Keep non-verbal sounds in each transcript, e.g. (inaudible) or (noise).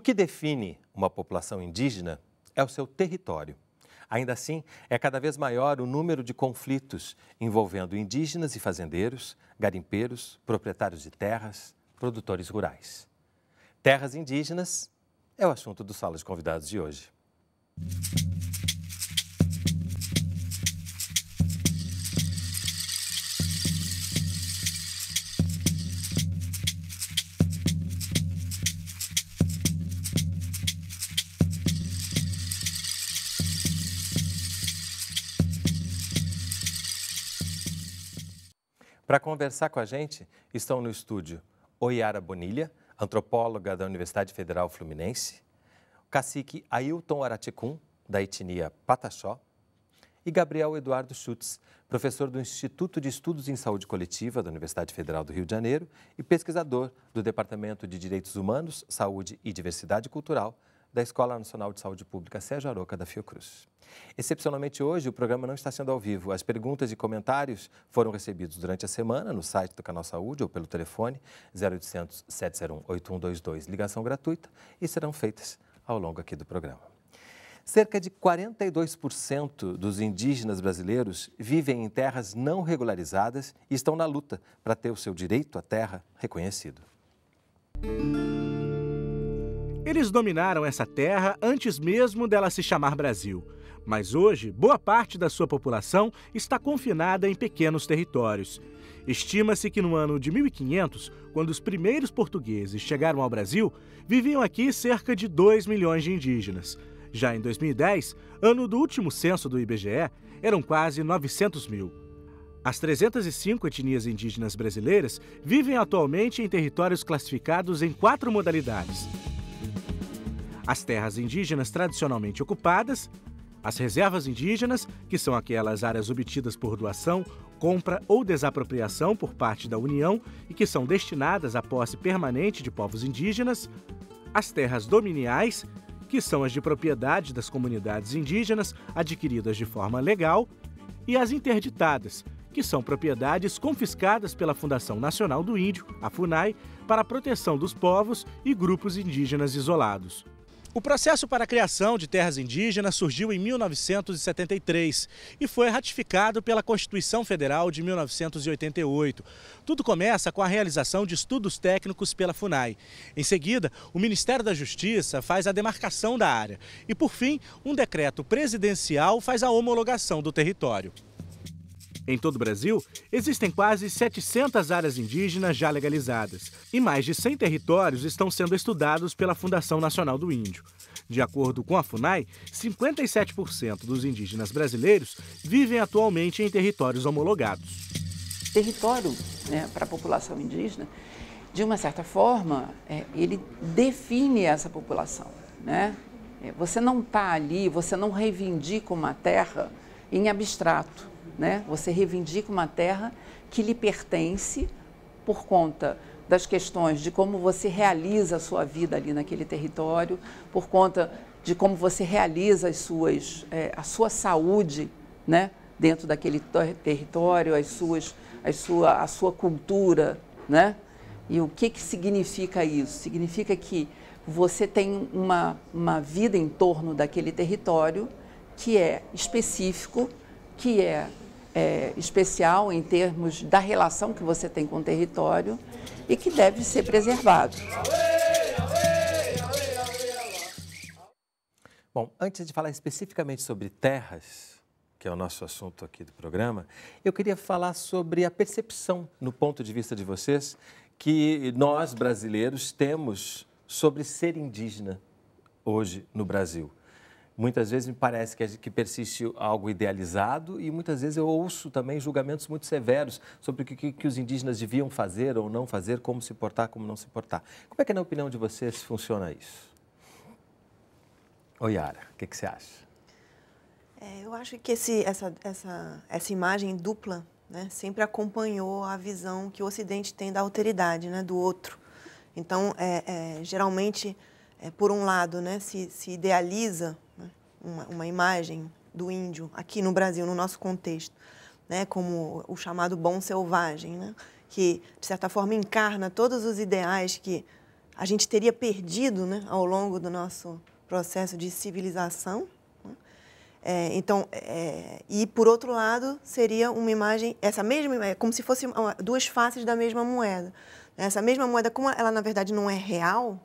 O que define uma população indígena é o seu território. Ainda assim, é cada vez maior o número de conflitos envolvendo indígenas e fazendeiros, garimpeiros, proprietários de terras, produtores rurais. Terras indígenas é o assunto do Sala de Convidados de hoje. Para conversar com a gente, estão no estúdio Oiara Bonilha, antropóloga da Universidade Federal Fluminense, cacique Ailton Araticum, da etnia Pataxó, e Gabriel Eduardo Schutz, professor do Instituto de Estudos em Saúde Coletiva da Universidade Federal do Rio de Janeiro e pesquisador do Departamento de Direitos Humanos, Saúde e Diversidade Cultural da Escola Nacional de Saúde Pública Sérgio Aroca da Fiocruz. Excepcionalmente hoje, o programa não está sendo ao vivo. As perguntas e comentários foram recebidos durante a semana no site do Canal Saúde ou pelo telefone 0800 701 8122, ligação gratuita, e serão feitas ao longo aqui do programa. Cerca de 42% dos indígenas brasileiros vivem em terras não regularizadas e estão na luta para ter o seu direito à terra reconhecido. Música eles dominaram essa terra antes mesmo dela se chamar Brasil. Mas hoje, boa parte da sua população está confinada em pequenos territórios. Estima-se que no ano de 1500, quando os primeiros portugueses chegaram ao Brasil, viviam aqui cerca de 2 milhões de indígenas. Já em 2010, ano do último censo do IBGE, eram quase 900 mil. As 305 etnias indígenas brasileiras vivem atualmente em territórios classificados em quatro modalidades: as terras indígenas tradicionalmente ocupadas, as reservas indígenas, que são aquelas áreas obtidas por doação, compra ou desapropriação por parte da União e que são destinadas à posse permanente de povos indígenas, as terras dominiais, que são as de propriedade das comunidades indígenas adquiridas de forma legal, e as interditadas, que são propriedades confiscadas pela Fundação Nacional do Índio, a FUNAI, para a proteção dos povos e grupos indígenas isolados. O processo para a criação de terras indígenas surgiu em 1973 e foi ratificado pela Constituição Federal de 1988. Tudo começa com a realização de estudos técnicos pela FUNAI. Em seguida, o Ministério da Justiça faz a demarcação da área e, por fim, um decreto presidencial faz a homologação do território. Em todo o Brasil, existem quase 700 áreas indígenas já legalizadas e mais de 100 territórios estão sendo estudados pela Fundação Nacional do Índio. De acordo com a FUNAI, 57% dos indígenas brasileiros vivem atualmente em territórios homologados. Território, né, para a população indígena, de uma certa forma, é, ele define essa população. Né? É, você não está ali, você não reivindica uma terra em abstrato. Né? Você reivindica uma terra que lhe pertence por conta das questões de como você realiza a sua vida ali naquele território, por conta de como você realiza as suas, é, a sua saúde né? dentro daquele ter território, as suas, as sua, a sua cultura. Né? E o que, que significa isso? Significa que você tem uma, uma vida em torno daquele território que é específico que é, é especial em termos da relação que você tem com o território e que deve ser preservado. Bom, antes de falar especificamente sobre terras, que é o nosso assunto aqui do programa, eu queria falar sobre a percepção, no ponto de vista de vocês, que nós brasileiros temos sobre ser indígena hoje no Brasil. Muitas vezes me parece que persiste algo idealizado e muitas vezes eu ouço também julgamentos muito severos sobre o que, que os indígenas deviam fazer ou não fazer, como se portar, como não se portar. Como é que, na opinião de vocês, funciona isso? Oi, Yara, o que, que, você acha? É, eu acho que esse, essa, essa, essa imagem dupla né, sempre acompanhou a visão que o Ocidente tem da alteridade, né, do outro. Então, é, é, geralmente, é, por um lado, né, se, se idealiza uma, uma imagem do índio aqui no Brasil, no nosso contexto, né, como o chamado bom selvagem, né, que de certa forma encarna todos os ideais que a gente teria perdido né, ao longo do nosso processo de civilização. Né? É, então, é, e por outro lado seria uma imagem, essa mesma, como se fossem duas faces da mesma moeda. Né? Essa mesma moeda, como ela na verdade não é real,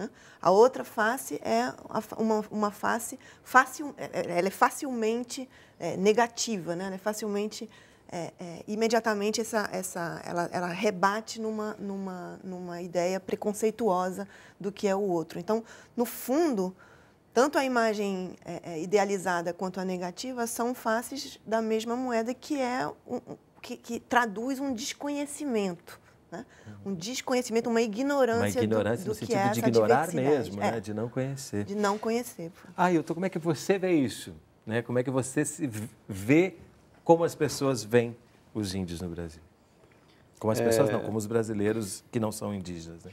né? A outra face é uma, uma face, facil, é, é, ela é facilmente é, negativa, né? ela é facilmente, é, é, imediatamente, essa, essa, ela, ela rebate numa, numa, numa ideia preconceituosa do que é o outro. Então, no fundo, tanto a imagem é, idealizada quanto a negativa são faces da mesma moeda que é um, que, que traduz um desconhecimento né? Um desconhecimento, uma ignorância, uma ignorância do, do no sentido é de ignorar mesmo, né? é. né? de não conhecer. De não conhecer. Ah, eu tô, como é que você vê isso? Né? Como é que você vê como as pessoas veem os índios no Brasil? Como as é... pessoas não, como os brasileiros que não são indígenas. Né?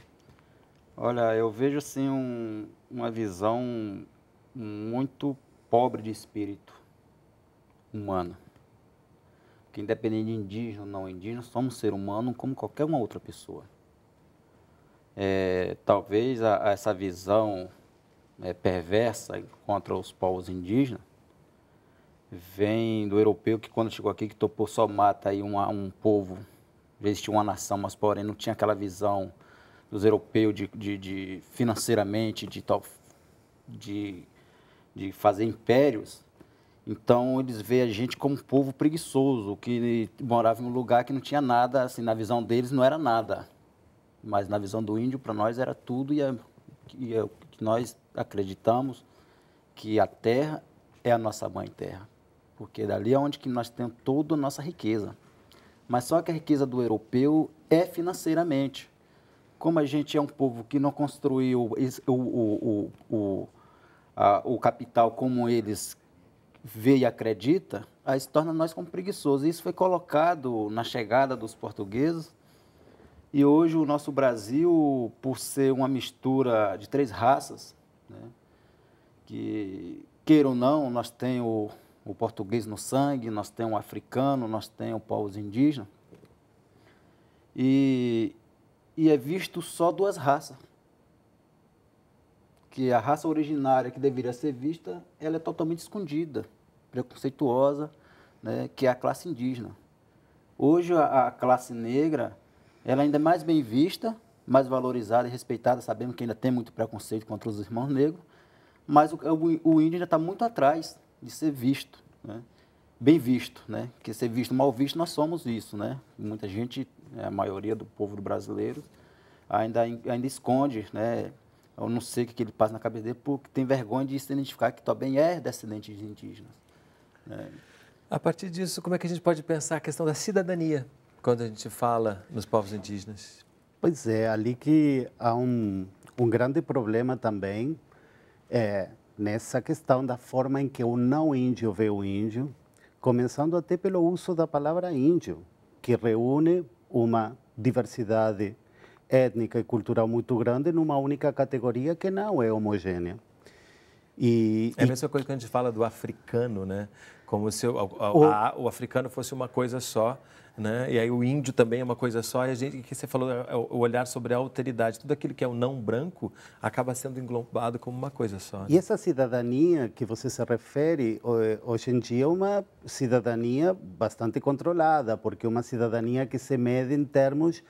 Olha, eu vejo assim um, uma visão muito pobre de espírito humano que independente de indígena ou não indígena, somos ser humano como qualquer uma outra pessoa. É, talvez a, a essa visão é, perversa contra os povos indígenas vem do europeu que quando chegou aqui que topou só mata aí uma, um povo, já existia uma nação, mas porém não tinha aquela visão dos europeus de, de, de financeiramente, de tal, de, de fazer impérios, então eles veem a gente como um povo preguiçoso, que morava em um lugar que não tinha nada, assim, na visão deles não era nada. Mas na visão do índio, para nós era tudo e, e é nós acreditamos que a terra é a nossa mãe terra, porque dali é onde que nós temos toda a nossa riqueza. Mas só que a riqueza do europeu é financeiramente. Como a gente é um povo que não construiu o, o, o, o, a, o capital como eles vê e acredita, aí se torna nós como preguiçosos. Isso foi colocado na chegada dos portugueses. E hoje o nosso Brasil, por ser uma mistura de três raças, né, que queira ou não, nós temos o, o português no sangue, nós temos o africano, nós temos povos indígenas, e, e é visto só duas raças que a raça originária que deveria ser vista, ela é totalmente escondida, preconceituosa, né, que é a classe indígena. Hoje a, a classe negra, ela ainda é mais bem vista, mais valorizada e respeitada, sabemos que ainda tem muito preconceito contra os irmãos negros, mas o, o, o índio ainda está muito atrás de ser visto, né? bem visto, né? Porque ser visto, mal visto, nós somos isso, né? Muita gente, a maioria do povo brasileiro, ainda, ainda esconde, né? Eu não sei o que ele passa na cabeça dele, porque tem vergonha de se identificar que também é descendente de indígenas. Né? A partir disso, como é que a gente pode pensar a questão da cidadania quando a gente fala nos povos indígenas? Pois é, ali que há um, um grande problema também é, nessa questão da forma em que o não índio vê o índio, começando até pelo uso da palavra índio, que reúne uma diversidade étnica e cultural muito grande numa única categoria que não é homogênea. E, é a mesma e... coisa que a gente fala do africano, né? Como se o, a, o... A, o africano fosse uma coisa só, né? E aí o índio também é uma coisa só. E a gente que você falou é, é o olhar sobre a alteridade, tudo aquilo que é o não branco acaba sendo englobado como uma coisa só. Né? E essa cidadania que você se refere hoje em dia é uma cidadania bastante controlada, porque é uma cidadania que se mede em termos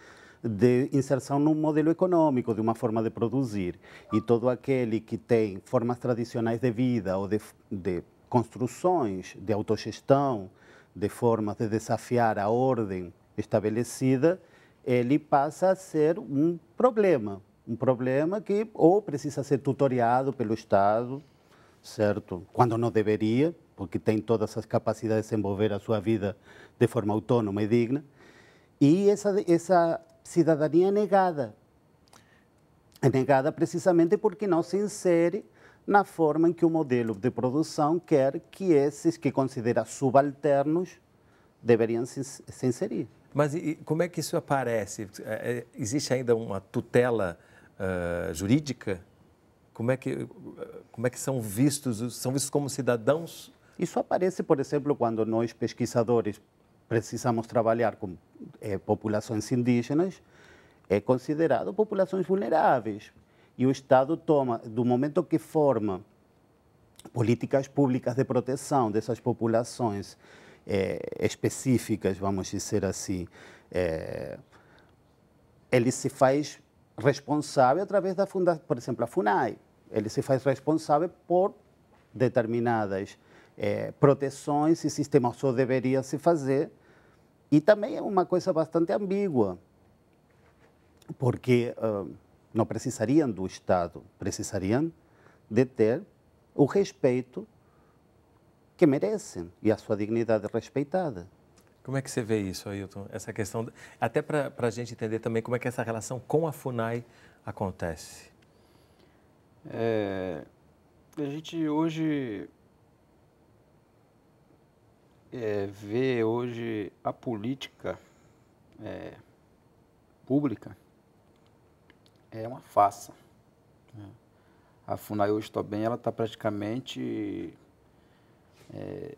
de inserção num modelo econômico, de uma forma de produzir. E todo aquele que tem formas tradicionais de vida ou de, de construções de autogestão, de formas de desafiar a ordem estabelecida, ele passa a ser um problema. Um problema que ou precisa ser tutoriado pelo Estado, certo? Quando não deveria, porque tem todas as capacidades de desenvolver a sua vida de forma autônoma e digna. E essa, essa cidadania é negada. É negada precisamente porque não se insere na forma em que o modelo de produção quer que esses que considera subalternos deveriam se, inserir. Mas e, como é que isso aparece? É, é, existe ainda uma tutela uh, jurídica? Como é que como é que são vistos? São vistos como cidadãos? Isso aparece, por exemplo, quando nós pesquisadores precisamos trabalhar com é, populações indígenas, é considerado populações vulneráveis. E o Estado toma, do momento que forma políticas públicas de proteção dessas populações é, específicas, vamos dizer assim, é, ele se faz responsável através da fundação, por exemplo, a FUNAI, ele se faz responsável por determinadas é, proteções, e sistema só deveria se fazer. E também é uma coisa bastante ambígua, porque uh, não precisariam do Estado, precisariam de ter o respeito que merecem e a sua dignidade respeitada. Como é que você vê isso, Ailton? Essa questão, até para a gente entender também como é que essa relação com a FUNAI acontece. É, a gente hoje é, vê hoje a política é, pública é uma farsa. A FUNAI hoje está bem, ela está praticamente, é,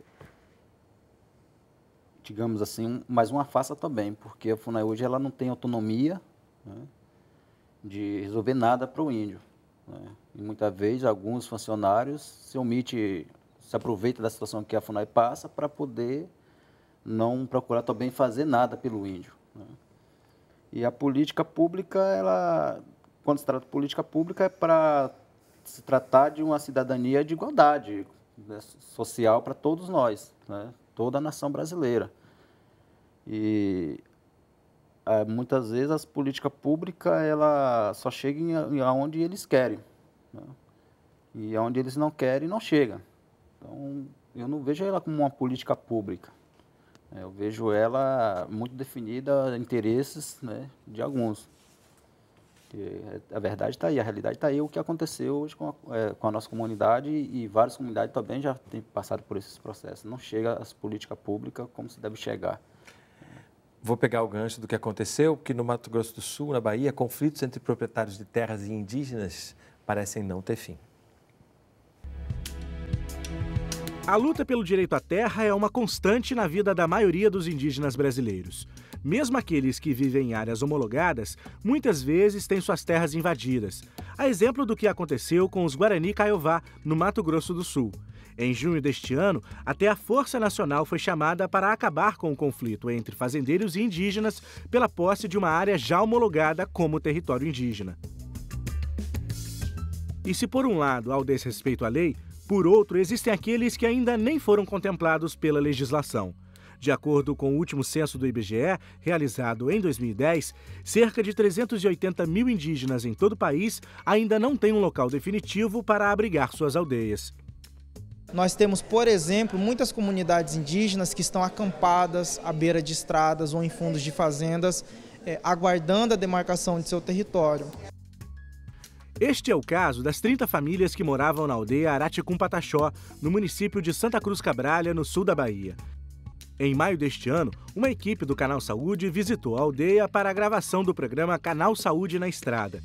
digamos assim, um, mais uma farsa também, porque a FUNAI hoje ela não tem autonomia né, de resolver nada para o índio. Né? E muitas vezes alguns funcionários se omitem se aproveita da situação que a FUNAI passa para poder não procurar também fazer nada pelo índio. Né? E a política pública, ela, quando se trata de política pública, é para se tratar de uma cidadania de igualdade né, social para todos nós, né? toda a nação brasileira. E é, muitas vezes as políticas públicas ela só chegam aonde eles querem. Né? E aonde eles não querem, não chega. Então, eu não vejo ela como uma política pública. É, eu vejo ela muito definida a interesses né, de alguns. E é, a verdade está aí, a realidade está aí, o que aconteceu hoje com a, é, com a, nossa comunidade e várias comunidades também já têm passado por esses processos. Não chega às políticas públicas como se deve chegar. Vou pegar o gancho do que aconteceu, que no Mato Grosso do Sul, na Bahia, conflitos entre proprietários de terras e indígenas parecem não ter fim. A luta pelo direito à terra é uma constante na vida da maioria dos indígenas brasileiros. Mesmo aqueles que vivem em áreas homologadas, muitas vezes têm suas terras invadidas. A exemplo do que aconteceu com os Guarani Caiová, no Mato Grosso do Sul. Em junho deste ano, até a Força Nacional foi chamada para acabar com o conflito entre fazendeiros e indígenas pela posse de uma área já homologada como território indígena. E se, por um lado, ao desrespeito à lei, por outro, existem aqueles que ainda nem foram contemplados pela legislação. De acordo com o último censo do IBGE, realizado em 2010, cerca de 380 mil indígenas em todo o país ainda não têm um local definitivo para abrigar suas aldeias. Nós temos, por exemplo, muitas comunidades indígenas que estão acampadas à beira de estradas ou em fundos de fazendas, é, aguardando a demarcação de seu território. Este é o caso das 30 famílias que moravam na aldeia Araticum-Pataxó, no município de Santa Cruz Cabralha, no sul da Bahia. Em maio deste ano, uma equipe do Canal Saúde visitou a aldeia para a gravação do programa Canal Saúde na Estrada.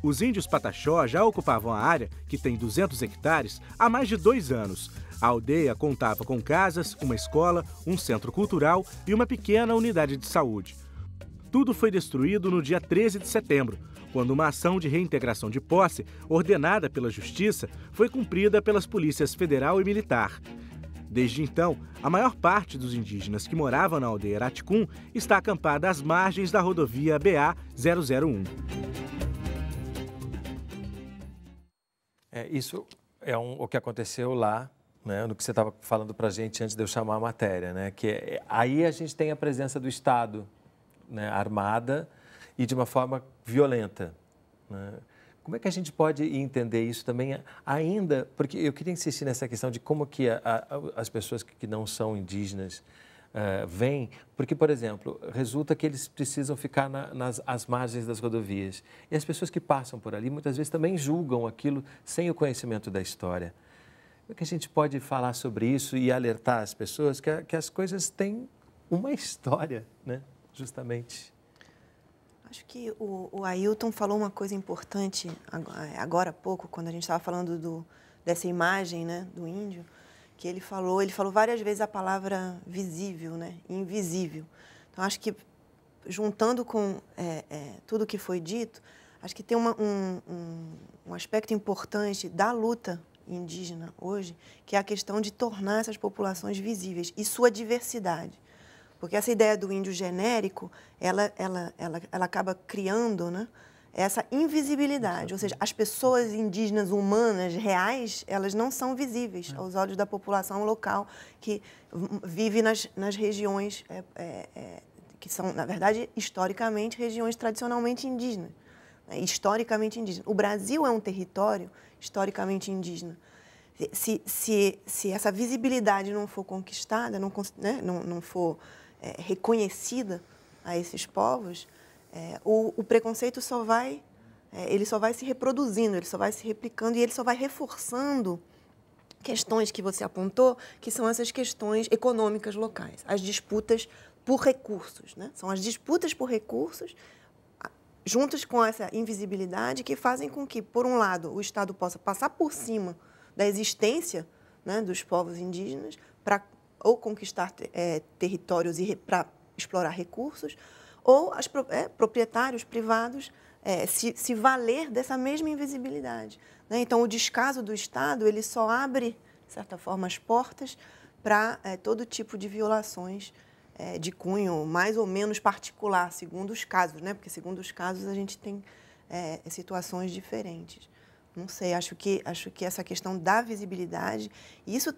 Os índios Pataxó já ocupavam a área, que tem 200 hectares, há mais de dois anos. A aldeia contava com casas, uma escola, um centro cultural e uma pequena unidade de saúde. Tudo foi destruído no dia 13 de setembro, quando uma ação de reintegração de posse, ordenada pela Justiça, foi cumprida pelas polícias federal e militar. Desde então, a maior parte dos indígenas que moravam na aldeia Araticum está acampada às margens da rodovia BA-001. É, isso é um, o que aconteceu lá, né, no que você estava falando para a gente antes de eu chamar a matéria. Né, que é, aí a gente tem a presença do Estado né, armada e de uma forma violenta. Né? Como é que a gente pode entender isso também ainda? Porque eu queria insistir nessa questão de como que a, a, as pessoas que não são indígenas uh, vêm, porque, por exemplo, resulta que eles precisam ficar na, nas as margens das rodovias. E as pessoas que passam por ali muitas vezes também julgam aquilo sem o conhecimento da história. Como é que a gente pode falar sobre isso e alertar as pessoas que, que as coisas têm uma história, né? justamente? Acho que o, o Ailton falou uma coisa importante é, agora há pouco, quando a gente estava falando do, dessa imagem né, do índio, que ele falou, ele falou várias vezes a palavra visível, né, invisível. Então, acho que juntando com é, é, tudo que foi dito, acho que tem uma, um, um, um aspecto importante da luta indígena hoje, que é a questão de tornar essas populações visíveis e sua diversidade. Porque essa ideia do índio genérico, ela, ela, ela, ela acaba criando né, essa invisibilidade. Ou seja, as pessoas indígenas humanas reais, elas não são visíveis é. aos olhos da população local que vive nas, nas regiões é, é, é que são, na verdade, historicamente, regiões tradicionalmente indígenas. Né, historicamente indígena. O Brasil é um território historicamente indígena. Se, se, se essa visibilidade não for conquistada, não, né, não, não for é, reconhecida a esses povos, é, o, o, preconceito só vai, é, ele só vai se reproduzindo, ele só vai se replicando e ele só vai reforçando questões que você apontou, que são essas questões econômicas locais, as disputas por recursos, né? São as disputas por recursos juntas com essa invisibilidade que fazem com que, por um lado, o Estado possa passar por cima da existência né, dos povos indígenas para ou conquistar é, territórios para explorar recursos, ou as, é, proprietários privados é, se, se, valer dessa mesma invisibilidade. Né? Então, o descaso do Estado ele só abre, de certa forma, as portas para é, todo tipo de violações é, de cunho mais ou menos particular, segundo os casos, né? porque, segundo os casos, a gente tem é, situações diferentes. Não sei, acho que, acho que essa questão da visibilidade, isso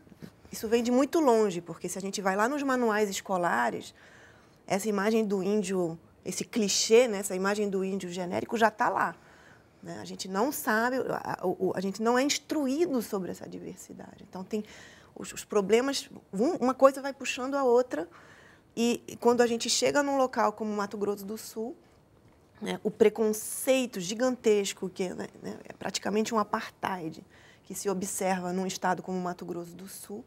isso vem de muito longe, porque se a gente vai lá nos manuais escolares, essa imagem do índio, esse clichê, né, essa imagem do índio genérico já está lá. Né? A gente não sabe, a, a, a, gente não é instruído sobre essa diversidade. Então, tem os, os problemas, um, uma coisa vai puxando a outra, e, e quando a gente chega num local como Mato Grosso do Sul, né, o preconceito gigantesco, que né, né é praticamente um apartheid, que se observa num estado como Mato Grosso do Sul,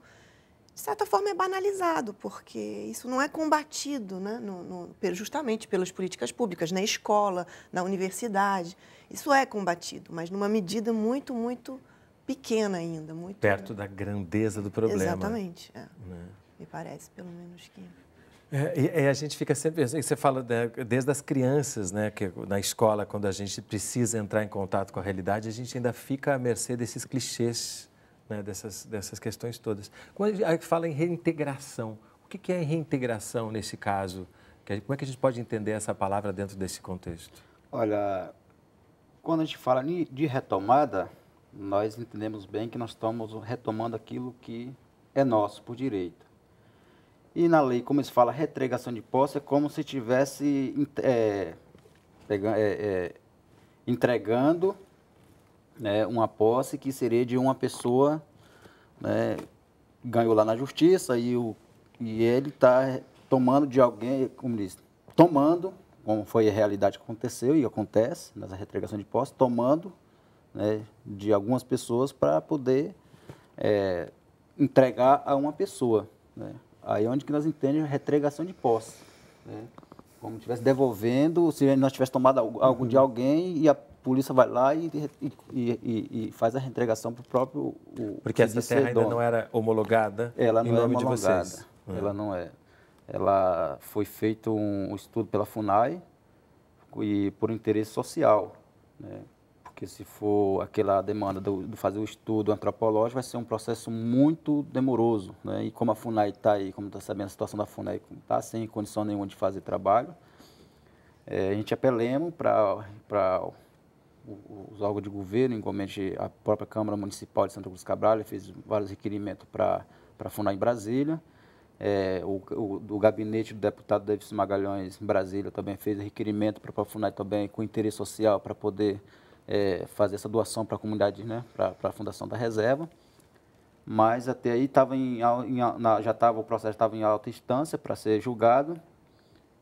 de certa forma é banalizado, porque isso não é combatido né? No, no, justamente pelas políticas públicas, na escola, na universidade. Isso é combatido, mas numa medida muito, muito pequena ainda. muito Perto da grandeza do problema. Exatamente, é. né? me parece, pelo menos que... É, e, a gente fica sempre. Você fala desde as crianças, né? Que na escola, quando a gente precisa entrar em contato com a realidade, a gente ainda fica à mercê desses clichês, né, dessas, dessas questões todas. Quando a gente fala em reintegração, o que é reintegração nesse caso? Como é que a gente pode entender essa palavra dentro desse contexto? Olha, quando a gente fala de retomada, nós entendemos bem que nós estamos retomando aquilo que é nosso por direito. E na lei, como se fala retregação de posse é como se estivesse é, é, é, entregando né, uma posse que seria de uma pessoa né, ganhou lá na justiça e, o, e ele está tomando de alguém, como diz, tomando, como foi a realidade que aconteceu e acontece nas retregação de posse, tomando né, de algumas pessoas para poder é, entregar a uma pessoa. Né. Aí é onde que nós entendemos retregação de posse. Né? É. Como estivesse devolvendo, se nós tivéssemos tomado algo uhum. de alguém e a polícia vai lá e, e, e, e faz a reentregação para o próprio. Porque essa terra ainda não era homologada Ela não é homologada. É. Ela não é. Ela foi feito um estudo pela FUNAI e por interesse social. Né? porque se for aquela demanda do, do fazer o estudo antropológico, vai ser um processo muito demoroso. Né? E como a FUNAI está aí, como está sabendo, a situação da FUNAI está sem condição nenhuma de fazer trabalho, é, a gente apelemos é para os órgãos de governo, igualmente a própria Câmara Municipal de Santa Cruz Cabral, fez vários requerimentos para a FUNAI em Brasília. É, o, o, o, gabinete do deputado Davis Magalhães em Brasília também fez requerimento para a FUNAI também com interesse social para poder é, fazer essa doação para a comunidade, né, para a Fundação da Reserva. Mas até aí tava em, em na, já estava o processo estava em alta instância para ser julgado.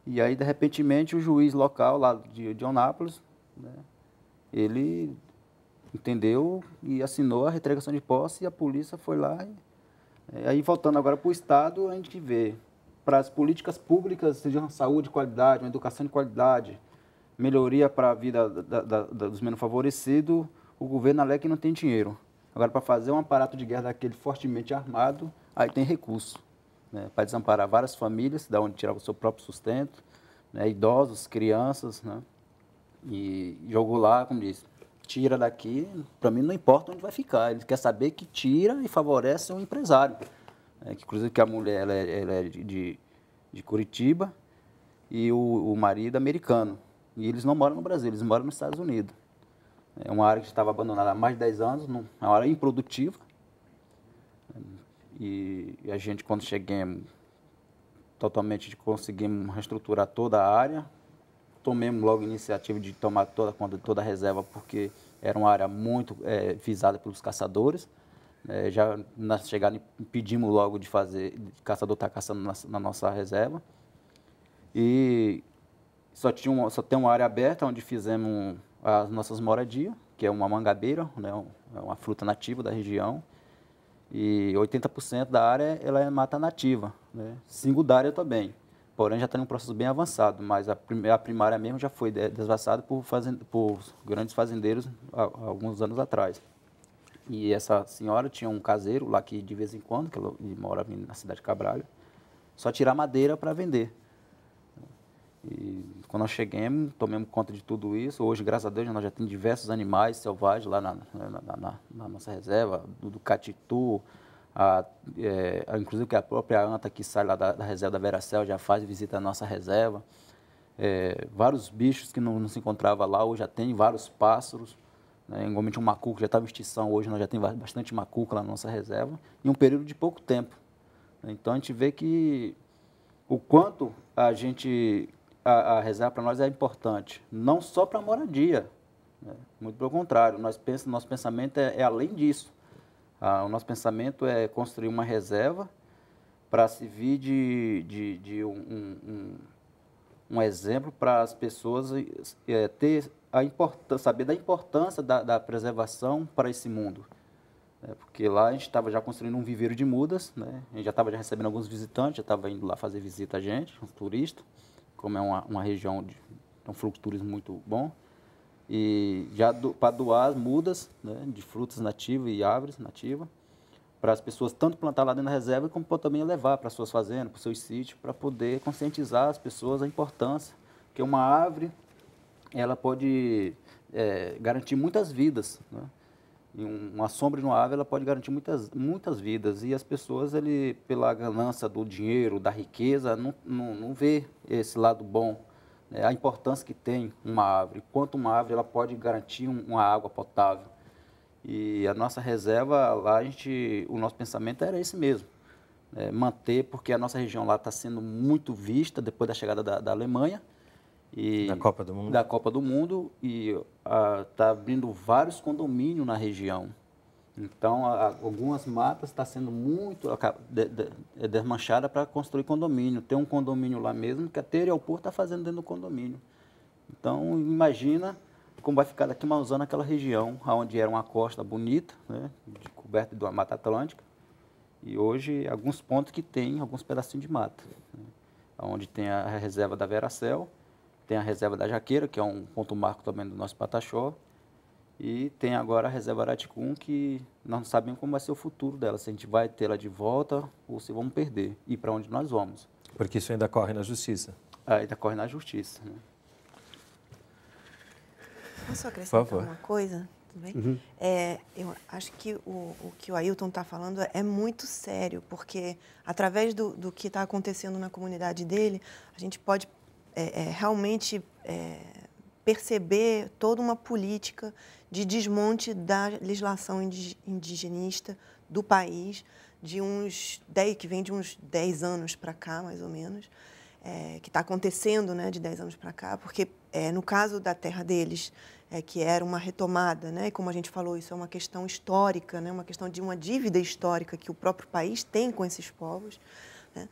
E aí, de repente o juiz local lá de, de Onápolis, né, ele entendeu e assinou a retregação de posse e a polícia foi lá. E, é, aí, voltando agora para o Estado, a gente vê para as políticas públicas, seja saúde de qualidade, uma educação de qualidade, melhoria para a vida da, da, da, dos menos favorecidos, o governo alega que não tem dinheiro. Agora, para fazer um aparato de guerra daquele fortemente armado, aí tem recurso. Né, para desamparar várias famílias, da onde tirar o seu próprio sustento, né, idosos, crianças, né, e jogou lá, como diz, tira daqui, para mim não importa onde vai ficar, ele quer saber que tira e favorece um empresário, né, que inclusive que a mulher ela é, ela é de, de, Curitiba e o, o marido é americano. E eles não moram no Brasil, eles moram nos Estados Unidos. É uma área que estava abandonada há mais de 10 anos, uma área improdutiva. E, e a gente, quando chegamos, totalmente conseguimos reestruturar toda a área. Tomemos logo a iniciativa de tomar toda, toda a reserva, porque era uma área muito é, visada pelos caçadores. É, já na chegada impedimos logo de fazer, de caçador estar tá caçando na, na nossa reserva. E só, tinha uma, só tem uma área aberta onde fizemos as nossas moradias, que é uma mangabeira, né, é uma fruta nativa da região. E 80% da área ela é mata nativa, né? área também. Porém, já está em um processo bem avançado, mas a, primeira, a primária mesmo já foi desvassada por, por grandes fazendeiros há, há alguns anos atrás. E essa senhora tinha um caseiro lá que de vez em quando, que ela mora na cidade de Cabralho, só tirar madeira para vender. E quando nós chegamos, tomamos conta de tudo isso. Hoje, graças a Deus, nós já temos diversos animais selvagens lá na, na, na, na nossa reserva, do, do catitu, a, é, a, inclusive que a própria anta que sai lá da, da reserva da Veracel já faz visita à nossa reserva. É, vários bichos que não, não, se encontrava lá, hoje já tem vários pássaros. Né, igualmente um macuco já estava em extinção, hoje nós já temos bastante macuco lá na nossa reserva, em um período de pouco tempo. Então a gente vê que o quanto a gente a, a reserva para nós é importante, não só para a moradia, né? muito pelo contrário, nós pensa, nosso pensamento é, é além disso. Ah, o nosso pensamento é construir uma reserva para servir de, de, de um, um, um, exemplo para as pessoas é, ter a importância, saber da importância da, da preservação para esse mundo. É, porque lá a gente estava já construindo um viveiro de mudas, né? a gente já estava recebendo alguns visitantes, já estava indo lá fazer visita a gente, uns turistas como é uma, uma região de um fluxo de turismo muito bom. E já do, para doar mudas né, de frutas nativas e árvores nativas, para as pessoas tanto plantar lá dentro da reserva, como também levar para suas fazendas, para seus sítios, para poder conscientizar as pessoas a importância que uma árvore ela pode é, garantir muitas vidas. Né? um, uma sombra de uma ave ela pode garantir muitas, muitas vidas. E as pessoas, ele, pela ganância do dinheiro, da riqueza, não, não, não vê esse lado bom. Né? A importância que tem uma árvore, quanto uma árvore ela pode garantir uma água potável. E a nossa reserva lá, a gente, o nosso pensamento era esse mesmo. Né? manter, porque a nossa região lá está sendo muito vista depois da chegada da, da Alemanha. E, da Copa do Mundo. Da Copa do Mundo e está ah, abrindo vários condomínios na região. Então, a, algumas matas estão tá sendo muito de, de, é, desmanchada para construir condomínio. Tem um condomínio lá mesmo que a Terialpor está fazendo dentro do condomínio. Então, imagina como vai ficar daqui mais aquela região, onde era uma costa bonita, né, de, coberta de uma mata atlântica, e hoje alguns pontos que tem alguns pedacinhos de mata. Né, onde tem a reserva da Veracel, tem a reserva da Jaqueira, que é um ponto marco também do nosso Pataxó. E tem agora a reserva Araticum, que nós não sabemos como vai ser o futuro dela, se a gente vai tê-la de volta ou se vamos perder e para onde nós vamos. Porque isso ainda corre na justiça. Ah, ainda corre na justiça. Né? Posso acrescentar Por favor. uma coisa? Uhum. É, eu acho que o, o que o Ailton está falando é muito sério, porque através do, do que está acontecendo na comunidade dele, a gente pode é, é, realmente é, perceber toda uma política de desmonte da legislação indigenista do país, de uns 10, que vem de uns 10 anos para cá, mais ou menos, é, que está acontecendo né, de 10 anos para cá, porque é, no caso da terra deles, é, que era uma retomada, né, e como a gente falou, isso é uma questão histórica, né, uma questão de uma dívida histórica que o próprio país tem com esses povos, né,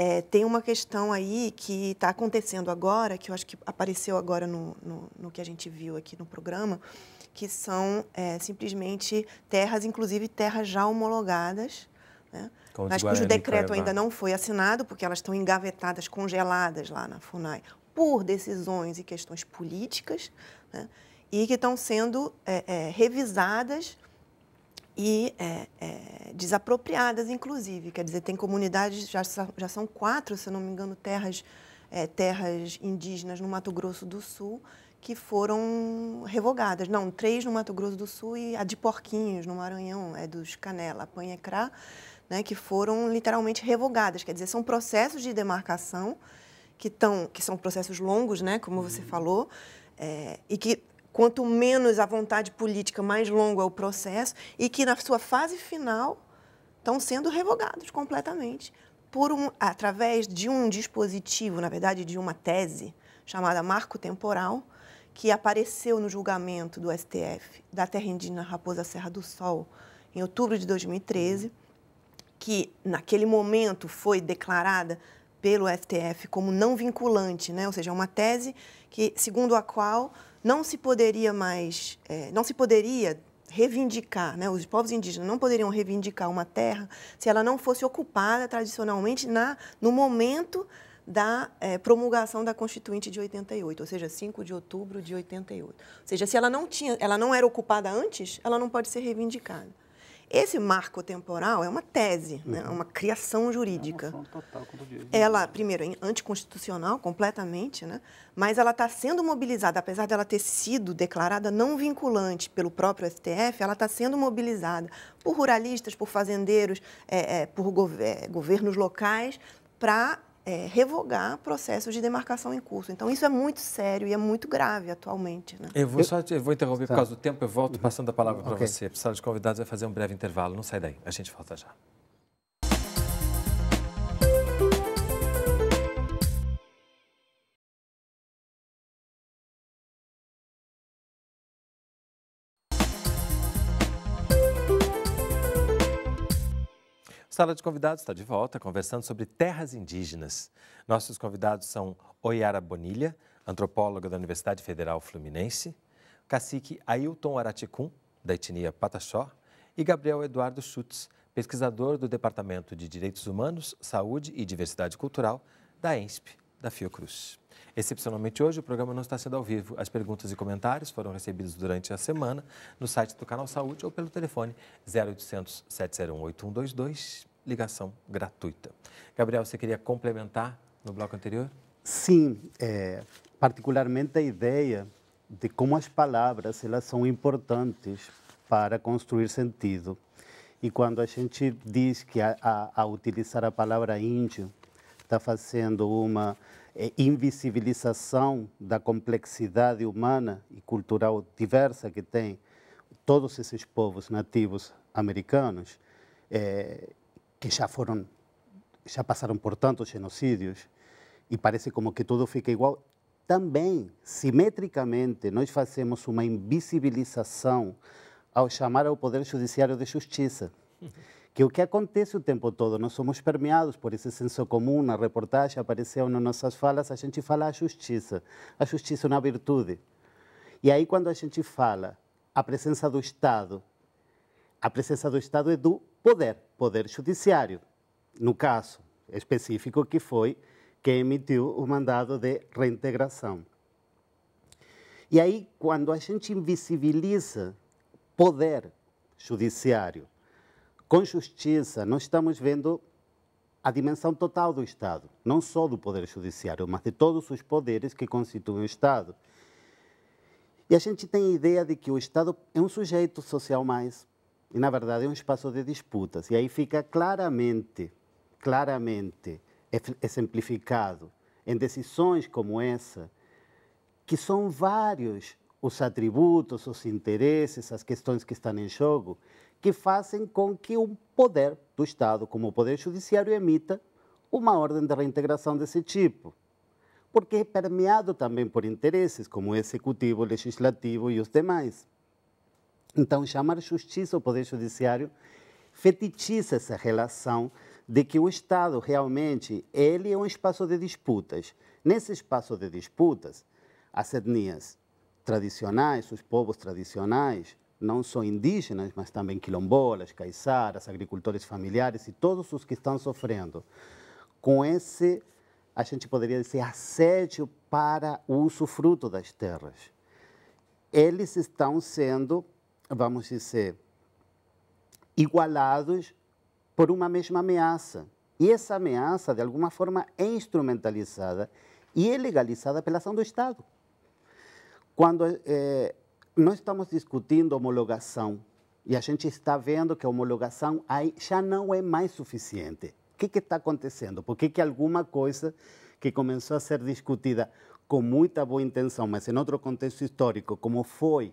é, tem uma questão aí que está acontecendo agora, que eu acho que apareceu agora no, no, no que a gente viu aqui no programa, que são é, simplesmente terras, inclusive terras já homologadas, né? Como mas cujo decreto ainda né? não foi assinado, porque elas estão engavetadas, congeladas lá na FUNAI, por decisões e questões políticas, né? e que estão sendo é, é revisadas e é, é, desapropriadas, inclusive. Quer dizer, tem comunidades, já, já são quatro, se não me engano, terras, é, terras indígenas no Mato Grosso do Sul que foram revogadas. Não, três no Mato Grosso do Sul e a de Porquinhos, no Maranhão, é dos Canela, Panhecrá, né, que foram literalmente revogadas. Quer dizer, são processos de demarcação que, tão, que são processos longos, né, como você uhum. falou, é, e que quanto menos a vontade política, mais longo é o processo, e que na sua fase final estão sendo revogados completamente por um, através de um dispositivo, na verdade de uma tese chamada marco temporal, que apareceu no julgamento do STF da terra indígena Raposa Serra do Sol em outubro de 2013, que naquele momento foi declarada pelo STF como não vinculante, né? ou seja, é uma tese que, segundo a qual não se poderia mais, é, não se poderia reivindicar, né? os povos indígenas não poderiam reivindicar uma terra se ela não fosse ocupada tradicionalmente na, no momento da é, promulgação da Constituinte de 88, ou seja, 5 de outubro de 88. Ou seja, se ela não tinha, ela não era ocupada antes, ela não pode ser reivindicada. Esse marco temporal é uma tese, né? uhum. né? uma criação jurídica. É uma total contra o direito. Né? Ela, primeiro, é anticonstitucional completamente, né? mas ela está sendo mobilizada, apesar dela ter sido declarada não vinculante pelo próprio STF, ela está sendo mobilizada por ruralistas, por fazendeiros, é, é, por gover é, governos locais, para é, revogar processos de demarcação em curso. Então, isso é muito sério e é muito grave atualmente. Né? Eu vou só eu vou interromper tá. por causa do tempo, eu volto uhum. passando a palavra para okay. você. A sala de convidados vai fazer um breve intervalo, não sai daí, a gente volta já. Sala de Convidados está de volta, conversando sobre terras indígenas. Nossos convidados são Oiara Bonilha, antropóloga da Universidade Federal Fluminense, cacique Ailton Araticum, da etnia Pataxó, e Gabriel Eduardo Schutz, pesquisador do Departamento de Direitos Humanos, Saúde e Diversidade Cultural da ENSP, da Fiocruz. Excepcionalmente hoje, o programa não está sendo ao vivo. As perguntas e comentários foram recebidos durante a semana no site do Canal Saúde ou pelo telefone 0800 701 8122, ligação gratuita. Gabriel, você queria complementar no bloco anterior? Sim, é, particularmente a ideia de como as palavras elas são importantes para construir sentido. E quando a gente diz que a, a, a utilizar a palavra índio está fazendo uma é invisibilização da complexidade humana e cultural diversa que tem todos esses povos nativos americanos, é, que já foram, já passaram por tantos genocídios, e parece como que tudo fica igual. Também, simetricamente, nós fazemos uma invisibilização ao chamar ao Poder Judiciário de Justiça que é o que acontece o tempo todo. Nós somos permeados por esse senso comum, na reportagem apareceu nas nossas falas, a gente fala a justiça. A justiça é uma virtude. E aí quando a gente fala a presença do Estado, a presença do Estado é do poder, poder judiciário, no caso específico que foi quem emitiu o mandado de reintegração. E aí quando a gente invisibiliza poder judiciário, com justiça. Nós estamos vendo a dimensão total do Estado, não só do Poder Judiciário, mas de todos os poderes que constituem o Estado. E a gente tem a ideia de que o Estado é um sujeito social mais, e na verdade é um espaço de disputas. E aí fica claramente, claramente exemplificado em decisões como essa, que são vários os atributos, os interesses, as questões que estão em jogo, que fazem com que o poder do Estado, como o Poder Judiciário, emita uma ordem de reintegração desse tipo. Porque é permeado também por interesses, como o executivo, o legislativo e os demais. Então, chamar justiça ao Poder Judiciário fetichiza essa relação de que o Estado realmente ele é um espaço de disputas. Nesse espaço de disputas, as etnias tradicionais, os povos tradicionais, não só indígenas, mas também quilombolas, caiçaras, agricultores familiares e todos os que estão sofrendo com esse, a gente poderia dizer, assédio para o usufruto das terras. Eles estão sendo, vamos dizer, igualados por uma mesma ameaça. E essa ameaça, de alguma forma, é instrumentalizada e é legalizada pela ação do Estado. Quando eh, nós estamos discutindo homologação e a gente está vendo que a homologação aí já não é mais suficiente. O que está acontecendo? Por que, que alguma coisa que começou a ser discutida com muita boa intenção, mas em outro contexto histórico, como foi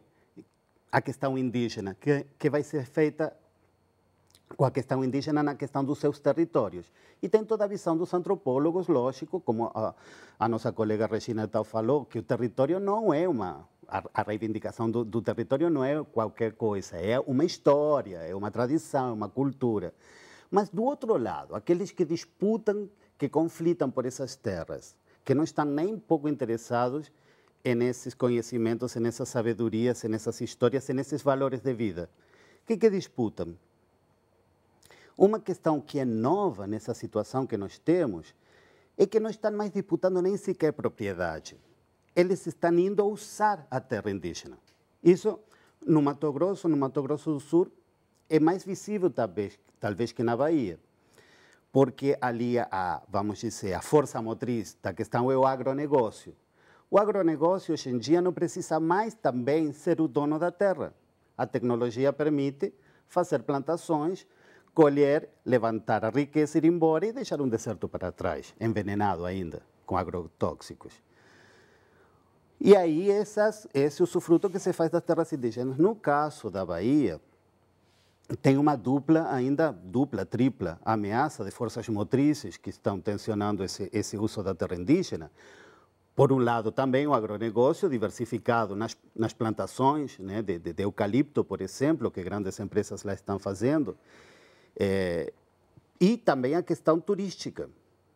a questão indígena, que, que vai ser feita com a questão indígena na questão dos seus territórios. E tem toda a visão dos antropólogos, lógico, como a, a nossa colega Regina Tal falou, que o território não é uma. A, reivindicação do, do, território não é qualquer coisa, é uma história, é uma tradição, é uma cultura. Mas, do outro lado, aqueles que disputam, que conflitam por essas terras, que não estão nem pouco interessados em esses conhecimentos, em essas sabedorias, em essas histórias, em esses valores de vida. O que, que disputam? Uma questão que é nova nessa situação que nós temos é que não estão mais disputando nem sequer propriedade. Eles estão indo a usar a terra indígena. Isso no Mato Grosso, no Mato Grosso do Sul, é mais visível talvez, talvez que na Bahia, porque ali a, vamos dizer, a força motriz da questão é o agronegócio. O agronegócio hoje em dia não precisa mais também ser o dono da terra. A tecnologia permite fazer plantações colher, levantar a riqueza, ir embora e deixar um deserto para trás, envenenado ainda, com agrotóxicos. E aí essas, esse usufruto é que se faz das terras indígenas. No caso da Bahia, tem uma dupla, ainda dupla, tripla ameaça de forças motrizes que estão tensionando esse, esse uso da terra indígena. Por um lado, também o agronegócio diversificado nas, nas plantações né, de, de, de eucalipto, por exemplo, que grandes empresas lá estão fazendo. É, e também a questão turística.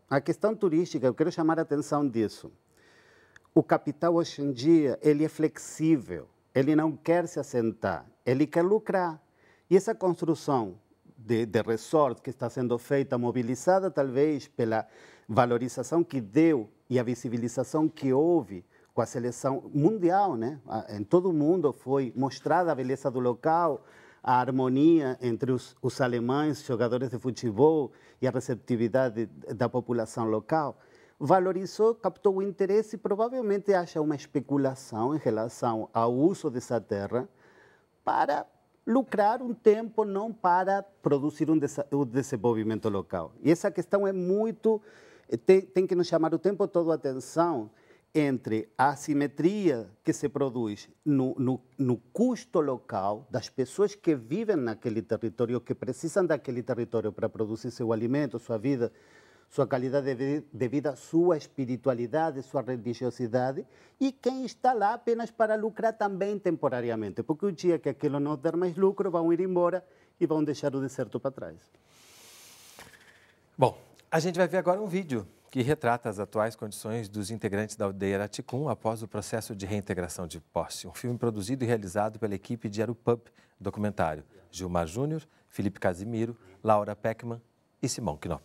A questão turística, eu quero chamar a atenção disso. O capital hoje em dia, ele é flexível, ele não quer se assentar, ele quer lucrar. E essa construção de, de resort que está sendo feita, mobilizada talvez pela valorização que deu e a visibilização que houve com a seleção mundial, né? Em todo o mundo foi mostrada a beleza do local, a harmonia entre os, os alemães, jogadores de futebol, e a receptividade da população local. Valorizou, captou o interesse e provavelmente haja uma especulação em relação ao uso dessa terra para lucrar um tempo, não para produzir um, um desenvolvimento local. E essa questão é muito. Eh, tem, tem que nos chamar o tempo todo a atenção entre a assimetria que se produz no, no, no, custo local das pessoas que vivem naquele território, que precisam daquele território para produzir seu alimento, sua vida, sua qualidade de vida, sua espiritualidade, sua religiosidade, e quem está lá apenas para lucrar também temporariamente, porque o dia que aquilo não der mais lucro, vão ir embora e vão deixar o deserto para trás. Bom, a gente vai ver agora um vídeo que retrata as atuais condições dos integrantes da aldeia Araticum após o processo de reintegração de posse. Um filme produzido e realizado pela equipe de Arupub, documentário Gilmar Júnior, Felipe Casimiro, Laura Peckman e Simão Knop.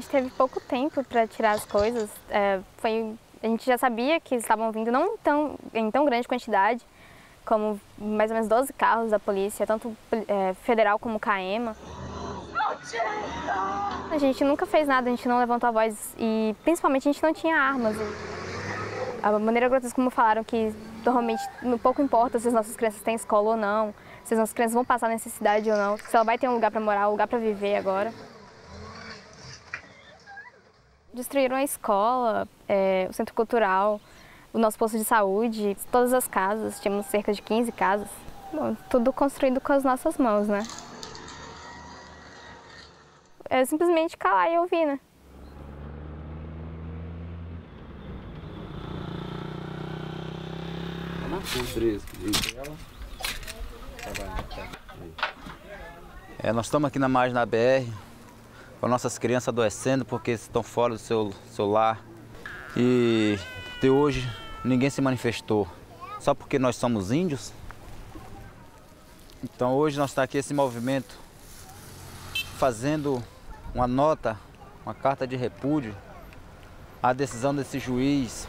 gente teve pouco tempo para tirar as coisas. É, foi, a gente já sabia que estavam vindo não tão, em tão grande quantidade, como mais ou menos 12 carros da polícia, tanto é, federal como CAEMA. A gente nunca fez nada, a gente não levantou a voz e principalmente a gente não tinha armas. A maneira grotesca como falaram que normalmente pouco importa se as nossas crianças têm escola ou não, se as nossas crianças vão passar necessidade ou não, se ela vai ter um lugar para morar, um lugar para viver agora. Destruíram a escola, é, o centro cultural, o nosso posto de saúde, todas as casas, tínhamos cerca de 15 casas. Bom, tudo construído com as nossas mãos, né? É simplesmente calar e ouvir, né? É, nós estamos aqui na margem da BR, com nossas crianças adoecendo porque estão fora do seu, seu lar. E até hoje ninguém se manifestou, só porque nós somos índios. Então hoje nós está aqui esse movimento fazendo uma nota, uma carta de repúdio à decisão desse juiz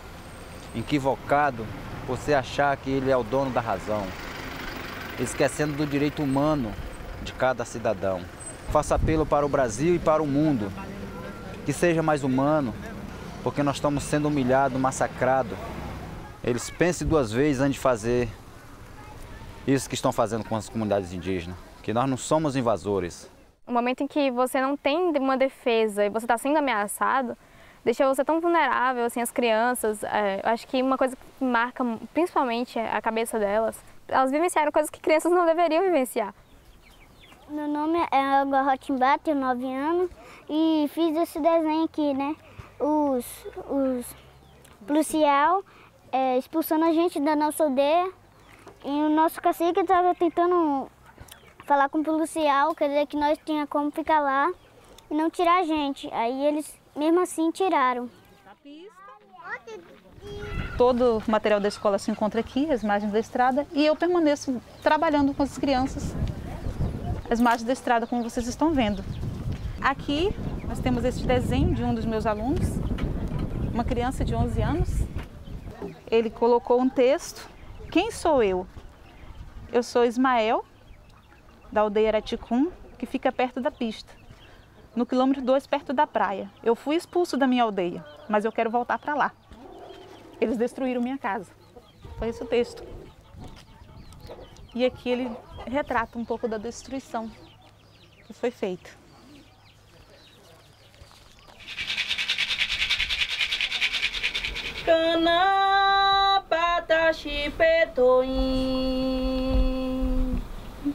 equivocado por achar que ele é o dono da razão, esquecendo do direito humano de cada cidadão faço apelo para o Brasil e para o mundo, que seja mais humano, porque nós estamos sendo humilhados, massacrados. Eles pensem duas vezes antes de fazer isso que estão fazendo com as comunidades indígenas, que nós não somos invasores. O momento em que você não tem uma defesa e você está sendo ameaçado, deixa você tão vulnerável, assim, as crianças. É, eu acho que uma coisa que marca principalmente é a cabeça delas, elas vivenciaram coisas que crianças não deveriam vivenciar. Meu nome é Elga Rotimbá, tenho 9 anos e fiz esse desenho aqui, né? Os, os policial é, expulsando a gente da nossa aldeia e o nosso cacique estava tentando falar com o policial, quer dizer que nós tinha como ficar lá e não tirar a gente. Aí eles mesmo assim tiraram. Todo o material da escola se encontra aqui, as margens da estrada, e eu permaneço trabalhando com as crianças as margens da estrada, como vocês estão vendo. Aqui nós temos este desenho de um dos meus alunos, uma criança de 11 anos. Ele colocou um texto. Quem sou eu? Eu sou Ismael, da aldeia Araticum, que fica perto da pista, no quilômetro 2, perto da praia. Eu fui expulso da minha aldeia, mas eu quero voltar para lá. Eles destruíram minha casa. Foi esse o texto. E aqui ele retrata um pouco da destruição que foi feita. Cana patashi petoin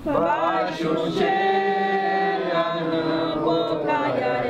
Baixo cheia na bocaia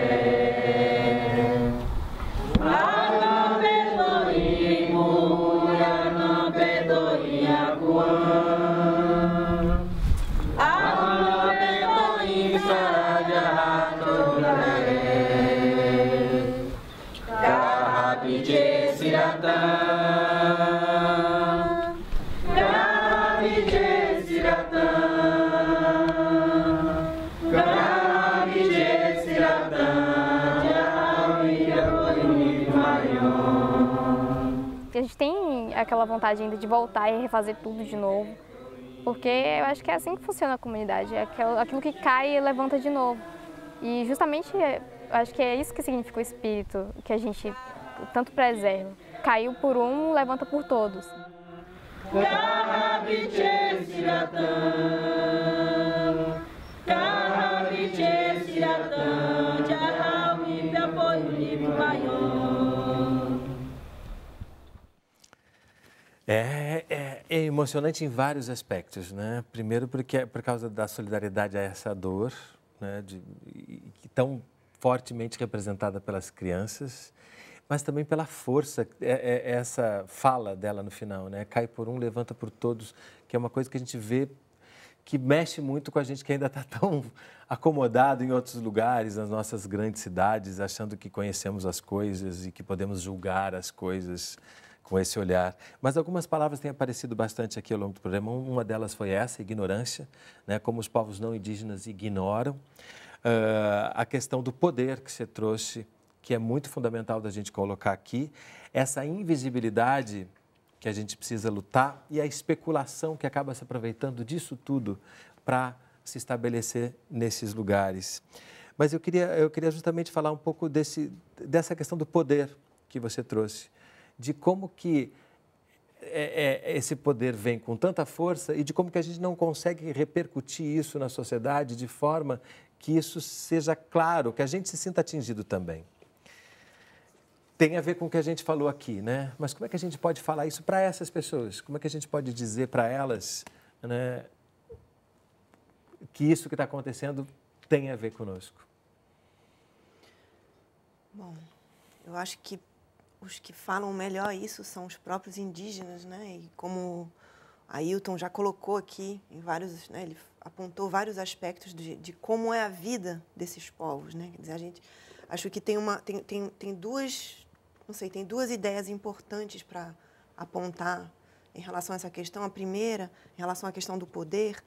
aquela vontade ainda de voltar e refazer tudo de novo. Porque eu acho que é assim que funciona a comunidade, é aquilo que cai levanta de novo. E justamente eu acho que é isso que significa o espírito que a gente tanto preserva. Caiu por um, levanta por todos. É, é, é, emocionante em vários aspectos, né? Primeiro porque é por causa da solidariedade a essa dor, né? De, de, tão fortemente representada pelas crianças, mas também pela força é, é, é, essa fala dela no final, né? Cai por um, levanta por todos, que é uma coisa que a gente vê que mexe muito com a gente que ainda está tão acomodado em outros lugares, nas nossas grandes cidades, achando que conhecemos as coisas e que podemos julgar as coisas com esse olhar. Mas algumas palavras têm aparecido bastante aqui ao longo do programa. Uma delas foi essa, ignorância, né? como os povos não indígenas ignoram. Uh, a questão do poder que você trouxe, que é muito fundamental da gente colocar aqui. Essa invisibilidade que a gente precisa lutar e a especulação que acaba se aproveitando disso tudo para se estabelecer nesses lugares. Mas eu queria, eu queria justamente falar um pouco desse, dessa questão do poder que você trouxe de como que é, é, esse poder vem com tanta força e de como que a gente não consegue repercutir isso na sociedade de forma que isso seja claro, que a gente se sinta atingido também. Tem a ver com o que a gente falou aqui, né? Mas como é que a gente pode falar isso para essas pessoas? Como é que a gente pode dizer para elas né, que isso que está acontecendo tem a ver conosco? Bom, eu acho que os que falam melhor isso são os próprios indígenas, né? E como Ailton já colocou aqui em vários, né? Ele apontou vários aspectos de, de como é a vida desses povos, né? Quer dizer, a gente acho que tem uma tem, tem, tem duas não sei tem duas ideias importantes para apontar em relação a essa questão. A primeira, em relação à questão do poder,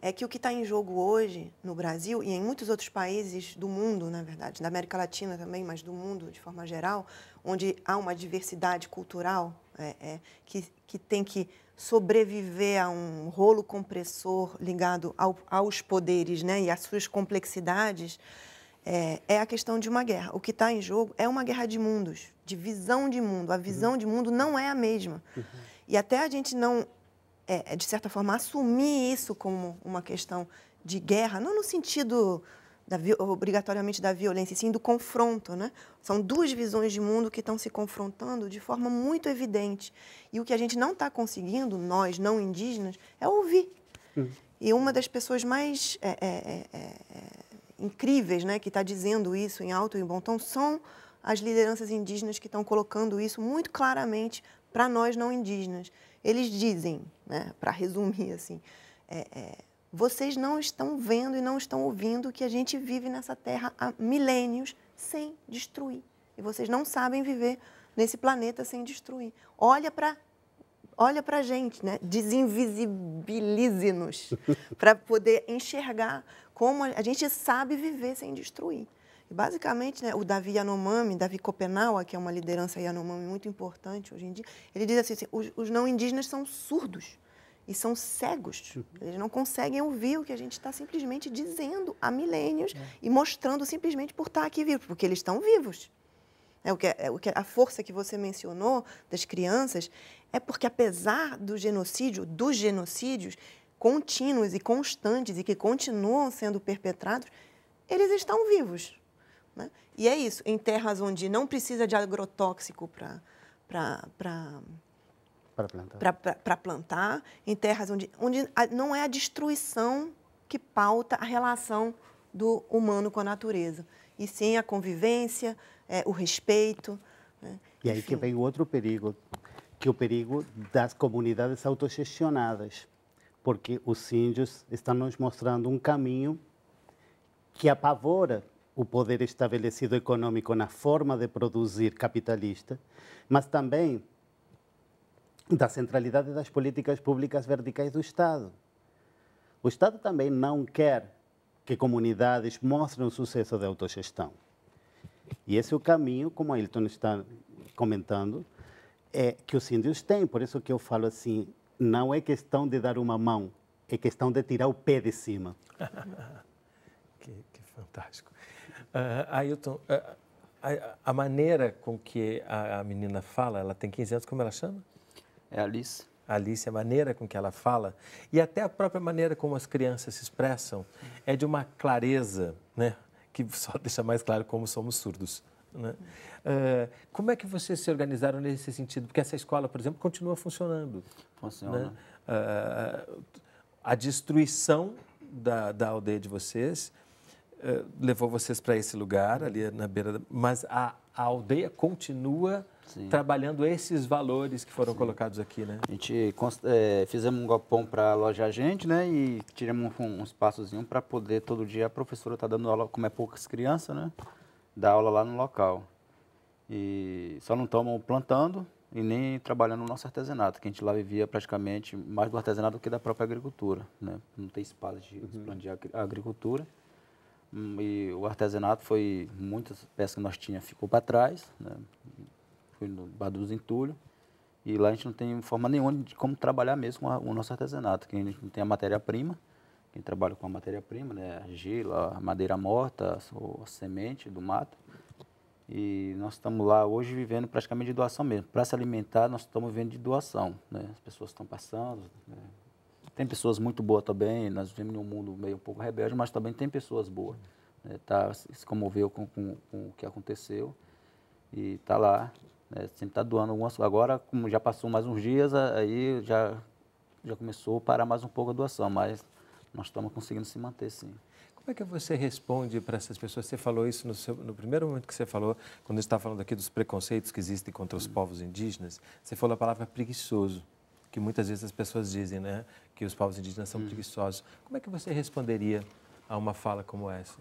é que o que está em jogo hoje no Brasil e em muitos outros países do mundo, na verdade, da América Latina também, mas do mundo de forma geral, onde há uma diversidade cultural é, é, que, que tem que sobreviver a um rolo compressor ligado ao, aos poderes né, e às suas complexidades, é, é a questão de uma guerra. O que está em jogo é uma guerra de mundos, de visão de mundo. A visão uhum. de mundo não é a mesma. Uhum. E até a gente não é, é, de certa forma, assumir isso como uma questão de guerra, não no sentido da, obrigatoriamente da violência, sim do confronto. Né? São duas visões de mundo que estão se confrontando de forma muito evidente. E o que a gente não está conseguindo, nós não indígenas, é ouvir. Hum. E uma das pessoas mais é, é, é, é, é incríveis né, que está dizendo isso em alto e em bom tom são as lideranças indígenas que estão colocando isso muito claramente para nós não indígenas. Eles dizem, né, para resumir assim, é, é, vocês não estão vendo e não estão ouvindo que a gente vive nessa terra há milênios sem destruir. E vocês não sabem viver nesse planeta sem destruir. Olha para olha para a gente, né? desinvisibilize-nos (laughs) para poder enxergar como a gente sabe viver sem destruir. E basicamente, né, o Davi Yanomami, Davi Copenaua, que é uma liderança Yanomami muito importante hoje em dia, ele diz assim, assim os, os não indígenas são surdos e são cegos. Uhum. Eles não conseguem ouvir o que a gente está simplesmente dizendo há milênios é. e mostrando simplesmente por estar aqui vivo, porque eles estão vivos. É o que, é, é o que é, a força que você mencionou das crianças é porque apesar do genocídio, dos genocídios contínuos e constantes e que continuam sendo perpetrados, eles estão vivos. Né? E é isso, em terras onde não precisa de agrotóxico para plantar. para plantar, em terras onde, onde não é a destruição que pauta a relação do humano com a natureza, e sim a convivência, é, o respeito. Né? E aí Enfim. que vem outro perigo, que é o perigo das comunidades autogestionadas, porque os índios estão nos mostrando um caminho que apavora o poder estabelecido econômico na forma de produzir capitalista, mas também da centralidade das políticas públicas verticais do Estado. O Estado também não quer que comunidades mostrem o sucesso da autogestão. E esse é o caminho, como a Ailton está comentando, é que os índios têm. Por isso que eu falo assim, não é questão de dar uma mão, é questão de tirar o pé de cima. (laughs) que, que fantástico. Ah, ah, Ailton, ah, a, a, maneira com que a, a, menina fala, ela tem 15 anos, como ela chama? É Alice. Alice, a maneira com que ela fala e até a própria maneira como as crianças se expressam é de uma clareza, né? Que (laughs) só deixa mais claro como somos surdos. Né? Uh, como é que vocês se organizaram nesse sentido? Porque essa escola, por exemplo, continua funcionando. Funciona. Né? Uh, a destruição da, da aldeia de vocês eh, levou vocês para esse lugar, ali na beira, da... mas a, a, aldeia continua Sim. trabalhando esses valores que foram Sim. colocados aqui, né? A gente é, fizemos um galpão para alojar a gente, né? E tiramos um, um espaçozinho para poder todo dia a professora tá dando aula, como é poucas crianças, né? Dar aula lá no local. E só não estamos plantando e nem trabalhando no nosso artesanato, que a gente lá vivia praticamente mais do artesanato do que da própria agricultura, né? Não tem espaço de uhum. expandir a agricultura. E o artesanato foi muitas peças que nós tinha ficou para trás, né? foi no Baduz Entulho. E lá a gente não tem forma nenhuma de como trabalhar mesmo com o nosso artesanato, que a gente não tem a matéria-prima. Quem trabalha com a matéria-prima, né, a argila, a madeira morta, a semente do mato. E nós estamos lá hoje vivendo praticamente de doação mesmo. Para se alimentar, nós estamos vivendo de doação. Né? As pessoas estão passando, né? Tem pessoas muito boas também, nós vivemos num mundo meio um pouco rebelde, mas também tem pessoas boas. Né? Tá, se comoveu com, com, com o que aconteceu e está lá. Né? Sempre está doando algumas. Agora, como já passou mais uns dias, aí já, já começou a parar mais um pouco a doação, mas nós estamos conseguindo se manter sim. Como é que você responde para essas pessoas? Você falou isso no, seu, no primeiro momento que você falou, quando você estava tá falando aqui dos preconceitos que existem contra os hum. povos indígenas, você falou a palavra preguiçoso que muitas vezes as pessoas dizem, né? Que os povos indígenas são hum. preguiçosos. Como é que você responderia a uma fala como essa?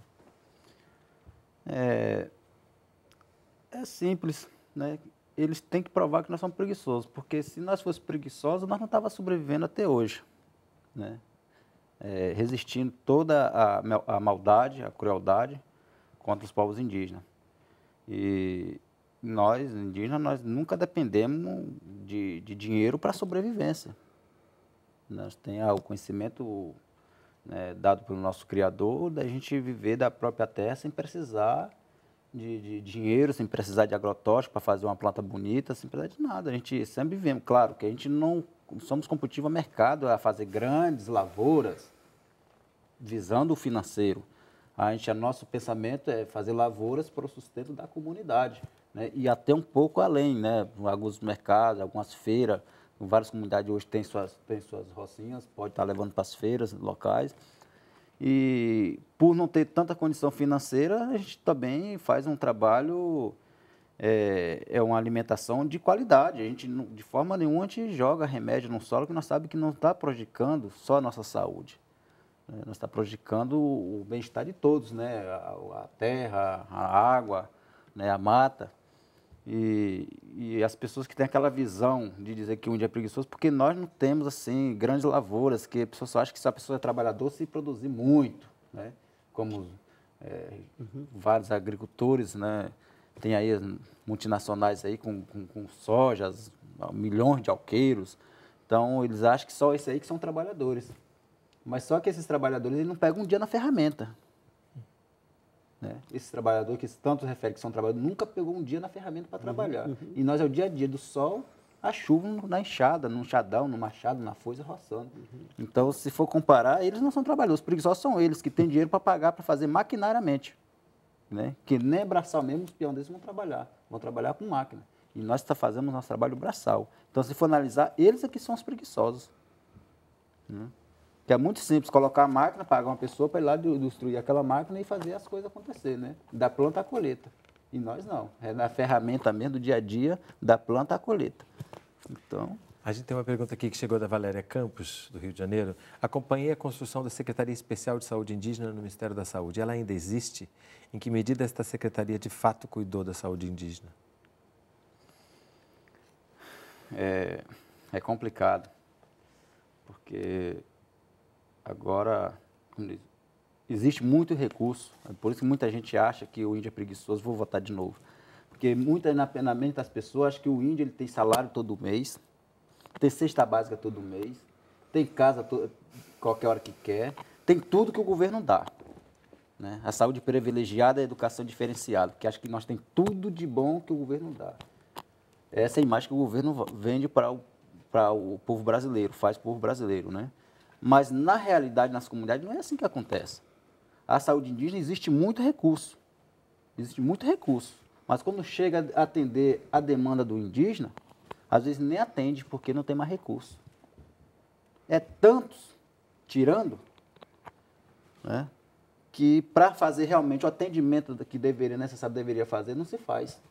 É, é simples, né? Eles têm que provar que nós somos preguiçosos, porque se nós fôssemos preguiçosos, nós não estávamos sobrevivendo até hoje, né? É, resistindo toda a, a maldade, a crueldade contra os povos indígenas. E nós, indígenas, nós nunca dependemos de, de dinheiro para sobrevivência. Nós temos ah, o conhecimento né, dado pelo nosso Criador da gente viver da própria terra sem precisar de, de dinheiro, sem precisar de agrotóxico para fazer uma planta bonita, sem precisar de nada. A gente sempre vivemos. Claro que a gente não somos competitivos a mercado, a fazer grandes lavouras, visando o financeiro. A gente, a nosso pensamento é fazer lavouras para o sustento da comunidade né, e até um pouco além, né? Alguns mercados, algumas feiras, várias comunidades hoje têm suas, têm suas rocinhas, pode estar levando para as feiras locais. E por não ter tanta condição financeira, a gente também faz um trabalho, é, é uma alimentação de qualidade. A gente, de forma nenhuma, a gente joga remédio no solo que nós sabemos que não está prejudicando só a nossa saúde. É, nós está prejudicando o bem-estar de todos, né? A, a terra, a água, né? a mata. E, e as pessoas que têm aquela visão de dizer que um dia é preguiçoso, porque nós não temos, assim, grandes lavouras, que a pessoa só acha que se a pessoa é trabalhadora se produzir muito, né? Como é, uhum. vários agricultores, né? Tem aí multinacionais aí com, com, com sojas, milhões de alqueiros. Então, eles acham que só isso aí que são trabalhadores. Mas só que esses trabalhadores eles não pegam um dia na ferramenta. Né? Esse trabalhador que tanto refere que são trabalhadores nunca pegou um dia na ferramenta para uhum, trabalhar. Uhum. E nós é o dia a dia do sol, a chuva na enxada, no enxadão, no machado, na foice, roçando. Uhum. Então, se for comparar, eles não são trabalhadores. Os preguiçosos são eles que têm dinheiro para pagar, para fazer maquinariamente. Né? Que nem braçal mesmo, os peões deles vão trabalhar. Vão trabalhar com máquina. E nós tá, fazemos nosso trabalho braçal. Então, se for analisar, eles aqui é são os preguiçosos. Né? Que é muito simples, colocar a máquina, pagar uma pessoa para ir lá destruir aquela máquina e fazer as coisas acontecer, né? Da planta à colheita. E nós não. É na ferramenta mesmo do dia a dia, da planta à colheita. Então. A gente tem uma pergunta aqui que chegou da Valéria Campos, do Rio de Janeiro. Acompanhei a construção da Secretaria Especial de Saúde Indígena no Ministério da Saúde. Ela ainda existe? Em que medida esta secretaria de fato cuidou da saúde indígena? É, é complicado, porque Agora, existe muito recurso, é por isso que muita gente acha que o índio é preguiçoso, vou votar de novo. Porque muita é na, na mente das pessoas acham que o índio ele tem salário todo mês, tem cesta básica todo mês, tem casa to, qualquer hora que quer, tem tudo que o governo dá. Né? A saúde privilegiada, a educação diferenciada, que acho que nós tem tudo de bom que o governo dá. Essa é a imagem que o governo vende para o, para o povo brasileiro, faz o povo brasileiro, né? Mas na realidade, nas comunidades, não é assim que acontece. A saúde indígena existe muito recurso. Existe muito recurso. Mas quando chega a atender a demanda do indígena, às vezes nem atende porque não tem mais recurso. É tantos tirando né, que para fazer realmente o atendimento que deveria, necessário deveria fazer, não se faz.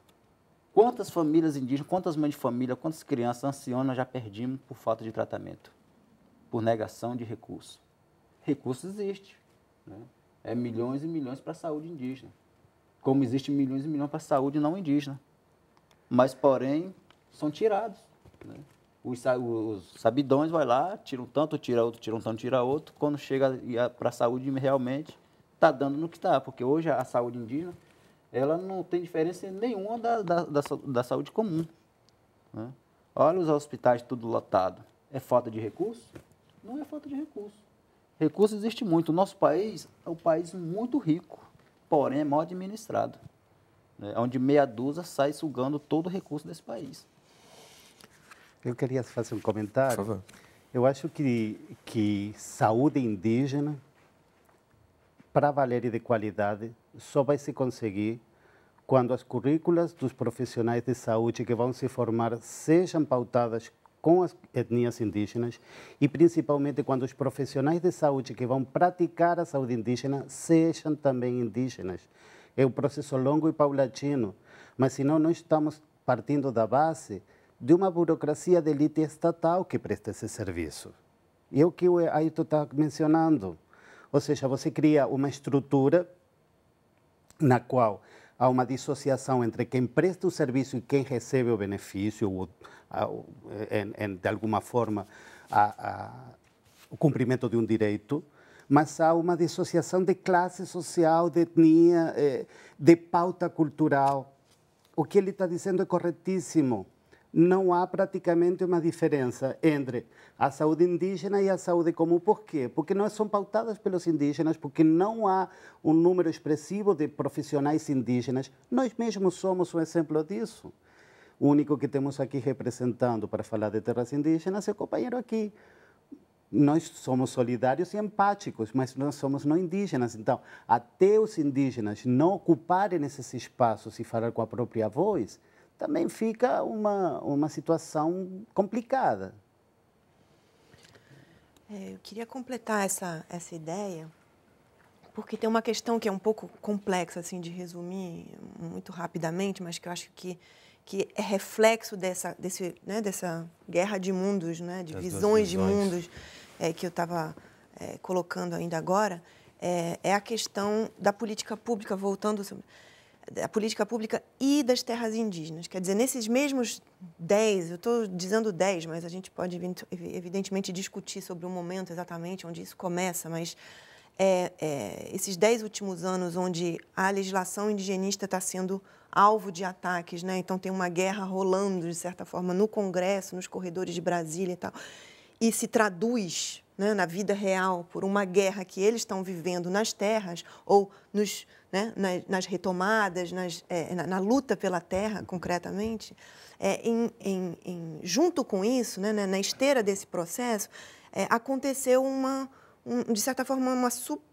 Quantas famílias indígenas, quantas mães de família, quantas crianças ancianas já perdemos por falta de tratamento? por negação de recurso. Recurso existe. Né? É milhões e milhões para a saúde indígena. Como existe milhões e milhões para a saúde não indígena. Mas, porém, são tirados. Né? Os, os, sabidões vai lá, tiram um tanto, tira outro, tiram um tanto, tira outro. Quando chega para a saúde, realmente está dando no que está. Porque hoje a saúde indígena ela não tem diferença nenhuma da, da, da, da saúde comum. Né? Olha os hospitais tudo lotado. É falta de recurso? Não é falta de recurso. Recurso existe muito. O nosso país é um país muito rico, porém é mal administrado. Né? Onde meia dúzia sai sugando todo o recurso desse país. Eu queria fazer um comentário. Por favor. Eu acho que, que saúde indígena, para valer e de qualidade, só vai se conseguir quando as currículas dos profissionais de saúde que vão se formar sejam pautadas com as etnias indígenas e principalmente quando os profissionais de saúde que vão praticar a saúde indígena sejam também indígenas. É um processo longo e paulatino, mas senão nós estamos partindo da base de uma burocracia de elite estatal que presta esse serviço. E é o que o Ayrton está mencionando. Ou seja, você cria uma estrutura na qual há uma dissociação entre quem presta o serviço e quem recebe o benefício, em, de alguma forma, a, a, o cumprimento de um direito, mas há uma dissociação de classe social, de etnia, eh, de pauta cultural. O que ele está dizendo é corretíssimo. Não há praticamente uma diferença entre a saúde indígena e a saúde comum. Por quê? Porque não são pautadas pelos indígenas, porque não há um número expressivo de profissionais indígenas. Nós mesmos somos um exemplo disso. O único que temos aqui representando para falar de terras indígenas é o companheiro aqui. Nós somos solidários e empáticos, mas nós somos não indígenas. Então, até os indígenas não ocuparem esses espaços e falar com a própria voz, também fica uma, uma situação complicada. É, eu queria completar essa, essa ideia, porque tem uma questão que é um pouco complexa assim de resumir muito rapidamente, mas que eu acho que que é reflexo dessa, desse, né, dessa guerra de mundos, né, de visões, visões, de mundos é, que eu estava é, colocando ainda agora, é, é, a questão da política pública, voltando sobre, da política pública e das terras indígenas. Quer dizer, nesses mesmos 10, eu estou dizendo 10, mas a gente pode evidentemente discutir sobre o momento exatamente onde isso começa, mas é, é, esses 10 últimos anos onde a legislação indigenista está sendo alvo de ataques, né? Então tem uma guerra rolando de certa forma no Congresso, nos corredores de Brasília e tal, e se traduz né, na vida real por uma guerra que eles estão vivendo nas terras ou nos, né, nas, nas, retomadas, nas, é, na, na, luta pela terra concretamente, é, em, em, em, junto com isso, né, né na esteira desse processo, é, aconteceu uma um, de certa forma, uma,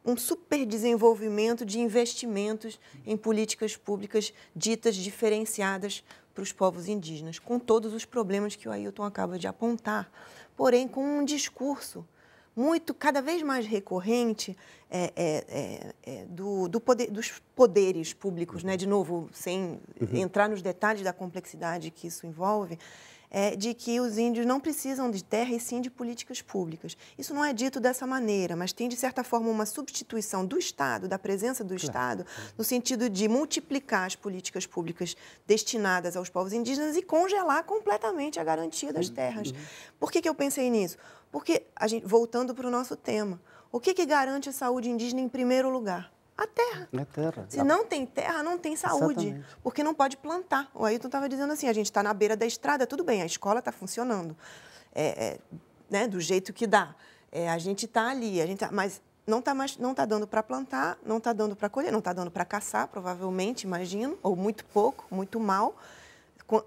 um super desenvolvimento de investimentos em políticas públicas ditas diferenciadas para os povos indígenas, com todos os problemas que o Ailton acaba de apontar, porém com um discurso muito cada vez mais recorrente é, é, é, é do, do poder, dos poderes públicos, né? Uhum. De novo, sem uhum. entrar nos detalhes da complexidade que isso envolve, é, de que os índios não precisam de terra e sim de políticas públicas. Isso não é dito dessa maneira, mas tem, de certa forma, uma substituição do Estado, da presença do claro. Estado, no sentido de multiplicar as políticas públicas destinadas aos povos indígenas e congelar completamente a garantia das uhum. terras. Uhum. Por que, que eu pensei nisso? Porque, gente, voltando para o nosso tema, o que, que garante a saúde indígena em primeiro lugar? A terra. É terra. Se não tem terra, não tem saúde, Exatamente. porque não pode plantar. O Ailton estava dizendo assim, a gente está na beira da estrada, tudo bem, a escola está funcionando, é, é, né, do jeito que dá. É, a gente está ali, a gente tá, mas não está não tá dando para plantar, não está dando para colher, não está dando para caçar, provavelmente, imagino, ou muito pouco, muito mal.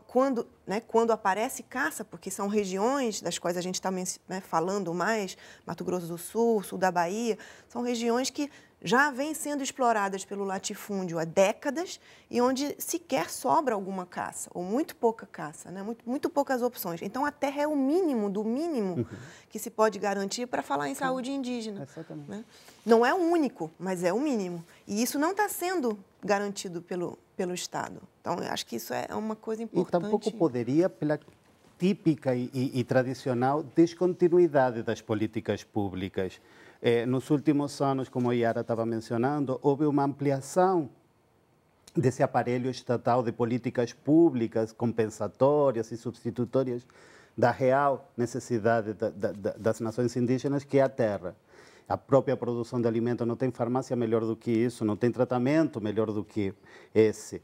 Quando, né, quando aparece caça, porque são regiões das quais a gente está né, falando mais, Mato Grosso do Sul, sul da Bahia, são regiões que já vêm sendo exploradas pelo latifúndio há décadas e onde sequer sobra alguma caça, ou muito pouca caça, né? muito, muito poucas opções. Então, a terra é o mínimo do mínimo uhum. que se pode garantir para falar em Sim. saúde indígena. Né? Não é o único, mas é o mínimo. E isso não está sendo garantido pelo, pelo Estado. Então, eu acho que isso é uma coisa importante. E tampouco poderia, pela típica e, e, e tradicional descontinuidade das políticas públicas. Eh, nos últimos anos, como a Yara estava mencionando, houve uma ampliação desse aparelho estatal de políticas públicas compensatórias e substitutórias da real necessidade da, da, das nações indígenas, que é a terra. A própria produção de alimento não tem farmácia melhor do que isso, não tem tratamento melhor do que esse.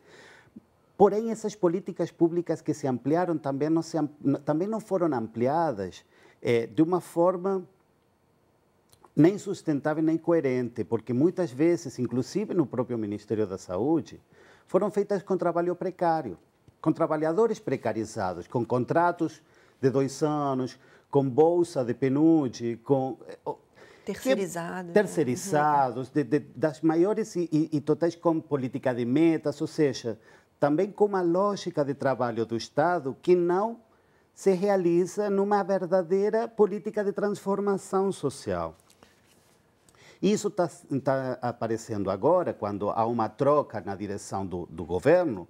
Porém, essas políticas públicas que se ampliaram também não, se, também não foram ampliadas é, de uma forma nem sustentável nem coerente, porque muitas vezes, inclusive no próprio Ministério da Saúde, foram feitas com trabalho precário, com trabalhadores precarizados, com contratos de dois anos, com bolsa de PNUD, com eh, Terceirizado, que, né? terceirizados. Terceirizados, das maiores e, e, e, totais com política de metas, ou seja, também com uma lógica de trabalho do Estado que não se realiza numa verdadeira política de transformação social. Isso está tá aparecendo agora, quando há uma troca na direção do, do governo,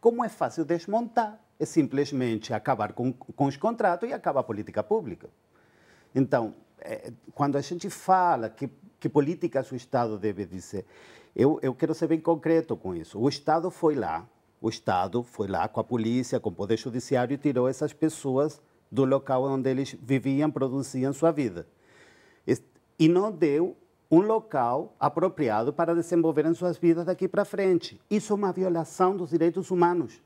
como é fácil desmontar. É simplesmente acabar com, com os contratos e acaba a política pública. Então, é, quando a gente fala que, que políticas o Estado deve dizer, eu, eu quero ser bem concreto com isso. O Estado foi lá, o Estado foi lá com a polícia, com o Poder Judiciário e tirou essas pessoas do local onde eles viviam, produziam sua vida. E não deu um local apropriado para desenvolverem suas vidas daqui para frente. Isso é uma violação dos direitos humanos,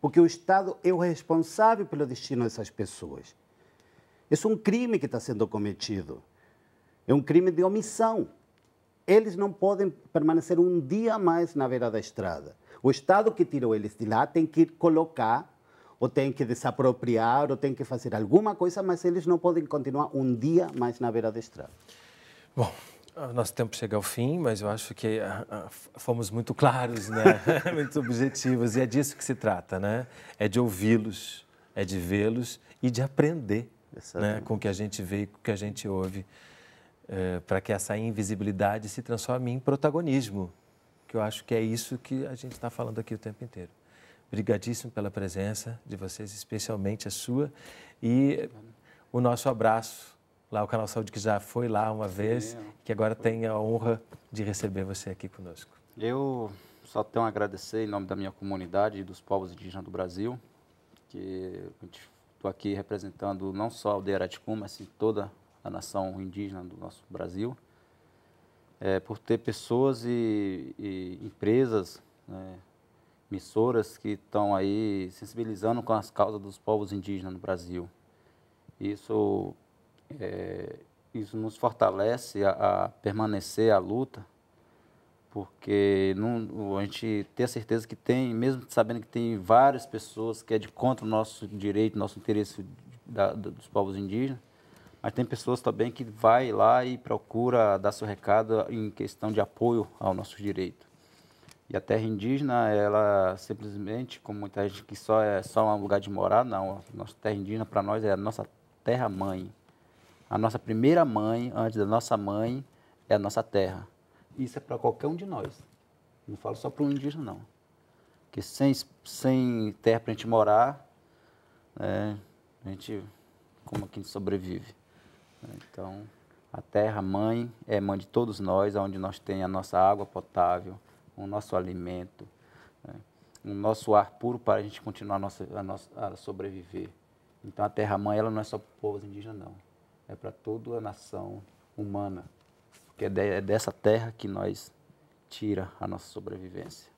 porque o Estado é o responsável pelo destino dessas pessoas. Isso é um crime que está sendo cometido. É um crime de omissão. Eles não podem permanecer um dia mais na beira da estrada. O Estado que tirou eles de lá tem que colocar, ou tem que desapropriar, ou tem que fazer alguma coisa, mas eles não podem continuar um dia mais na beira da estrada. Bom, ah, nosso tempo chega ao fim, mas eu acho que ah, ah, fomos muito claros, né? (laughs) muito objetivos. E é disso que se trata, né? É de ouvi-los, é de vê-los e de aprender né? com o que a gente vê e com o que a gente ouve, é, eh, para que essa invisibilidade se transforme em protagonismo, que eu acho que é isso que a gente está falando aqui o tempo inteiro. Obrigadíssimo pela presença de vocês, especialmente a sua, e o nosso abraço lá o Canal Saúde, que já foi lá uma vez, Sim. É. que agora tem a honra de receber você aqui conosco. Eu só tenho a agradecer em nome da minha comunidade e dos povos indígenas do Brasil, que estou aqui representando não só a aldeia Araticum, mas sim toda a nação indígena do nosso Brasil, é, por ter pessoas e, e empresas, né, emissoras que estão aí sensibilizando com as causas dos povos indígenas no Brasil. Isso é, isso nos fortalece a, a, permanecer a luta, porque não, a gente tem a certeza que tem, mesmo sabendo que tem várias pessoas que é de contra o nosso direito, nosso interesse da, da, dos povos indígenas, mas tem pessoas também que vai lá e procura dar seu recado em questão de apoio ao nosso direito. E a terra indígena, ela simplesmente, como muita gente que só é só é um lugar de morar, não. A nossa terra indígena para nós é a nossa terra mãe. A nossa primeira mãe, antes da nossa mãe, é a nossa terra. Isso é para qualquer um de nós. Não falo só para um indígena, não. Porque sem, sem terra para a gente morar, né a gente, como que a gente sobrevive? Então, a terra mãe é mãe de todos nós, onde nós tem a nossa água potável, o nosso alimento, né? o nosso ar puro para a gente continuar a, nossa, a, nossa, a sobreviver. Então, a terra mãe ela não é só para o povo indígena, não é para toda a nação humana, porque é, é dessa terra que nós tira a nossa sobrevivência.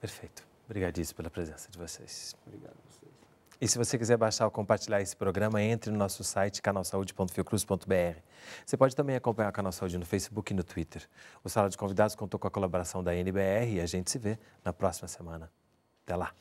Perfeito. Obrigadíssimo pela presença de vocês. Obrigado a vocês. E se você quiser baixar ou compartilhar esse programa, entre no nosso site canalsaude.fiocruz.br. Você pode também acompanhar o Canal Saúde no Facebook e no Twitter. O Sala de Convidados contou com a colaboração da NBR e a gente se vê na próxima semana. Até lá!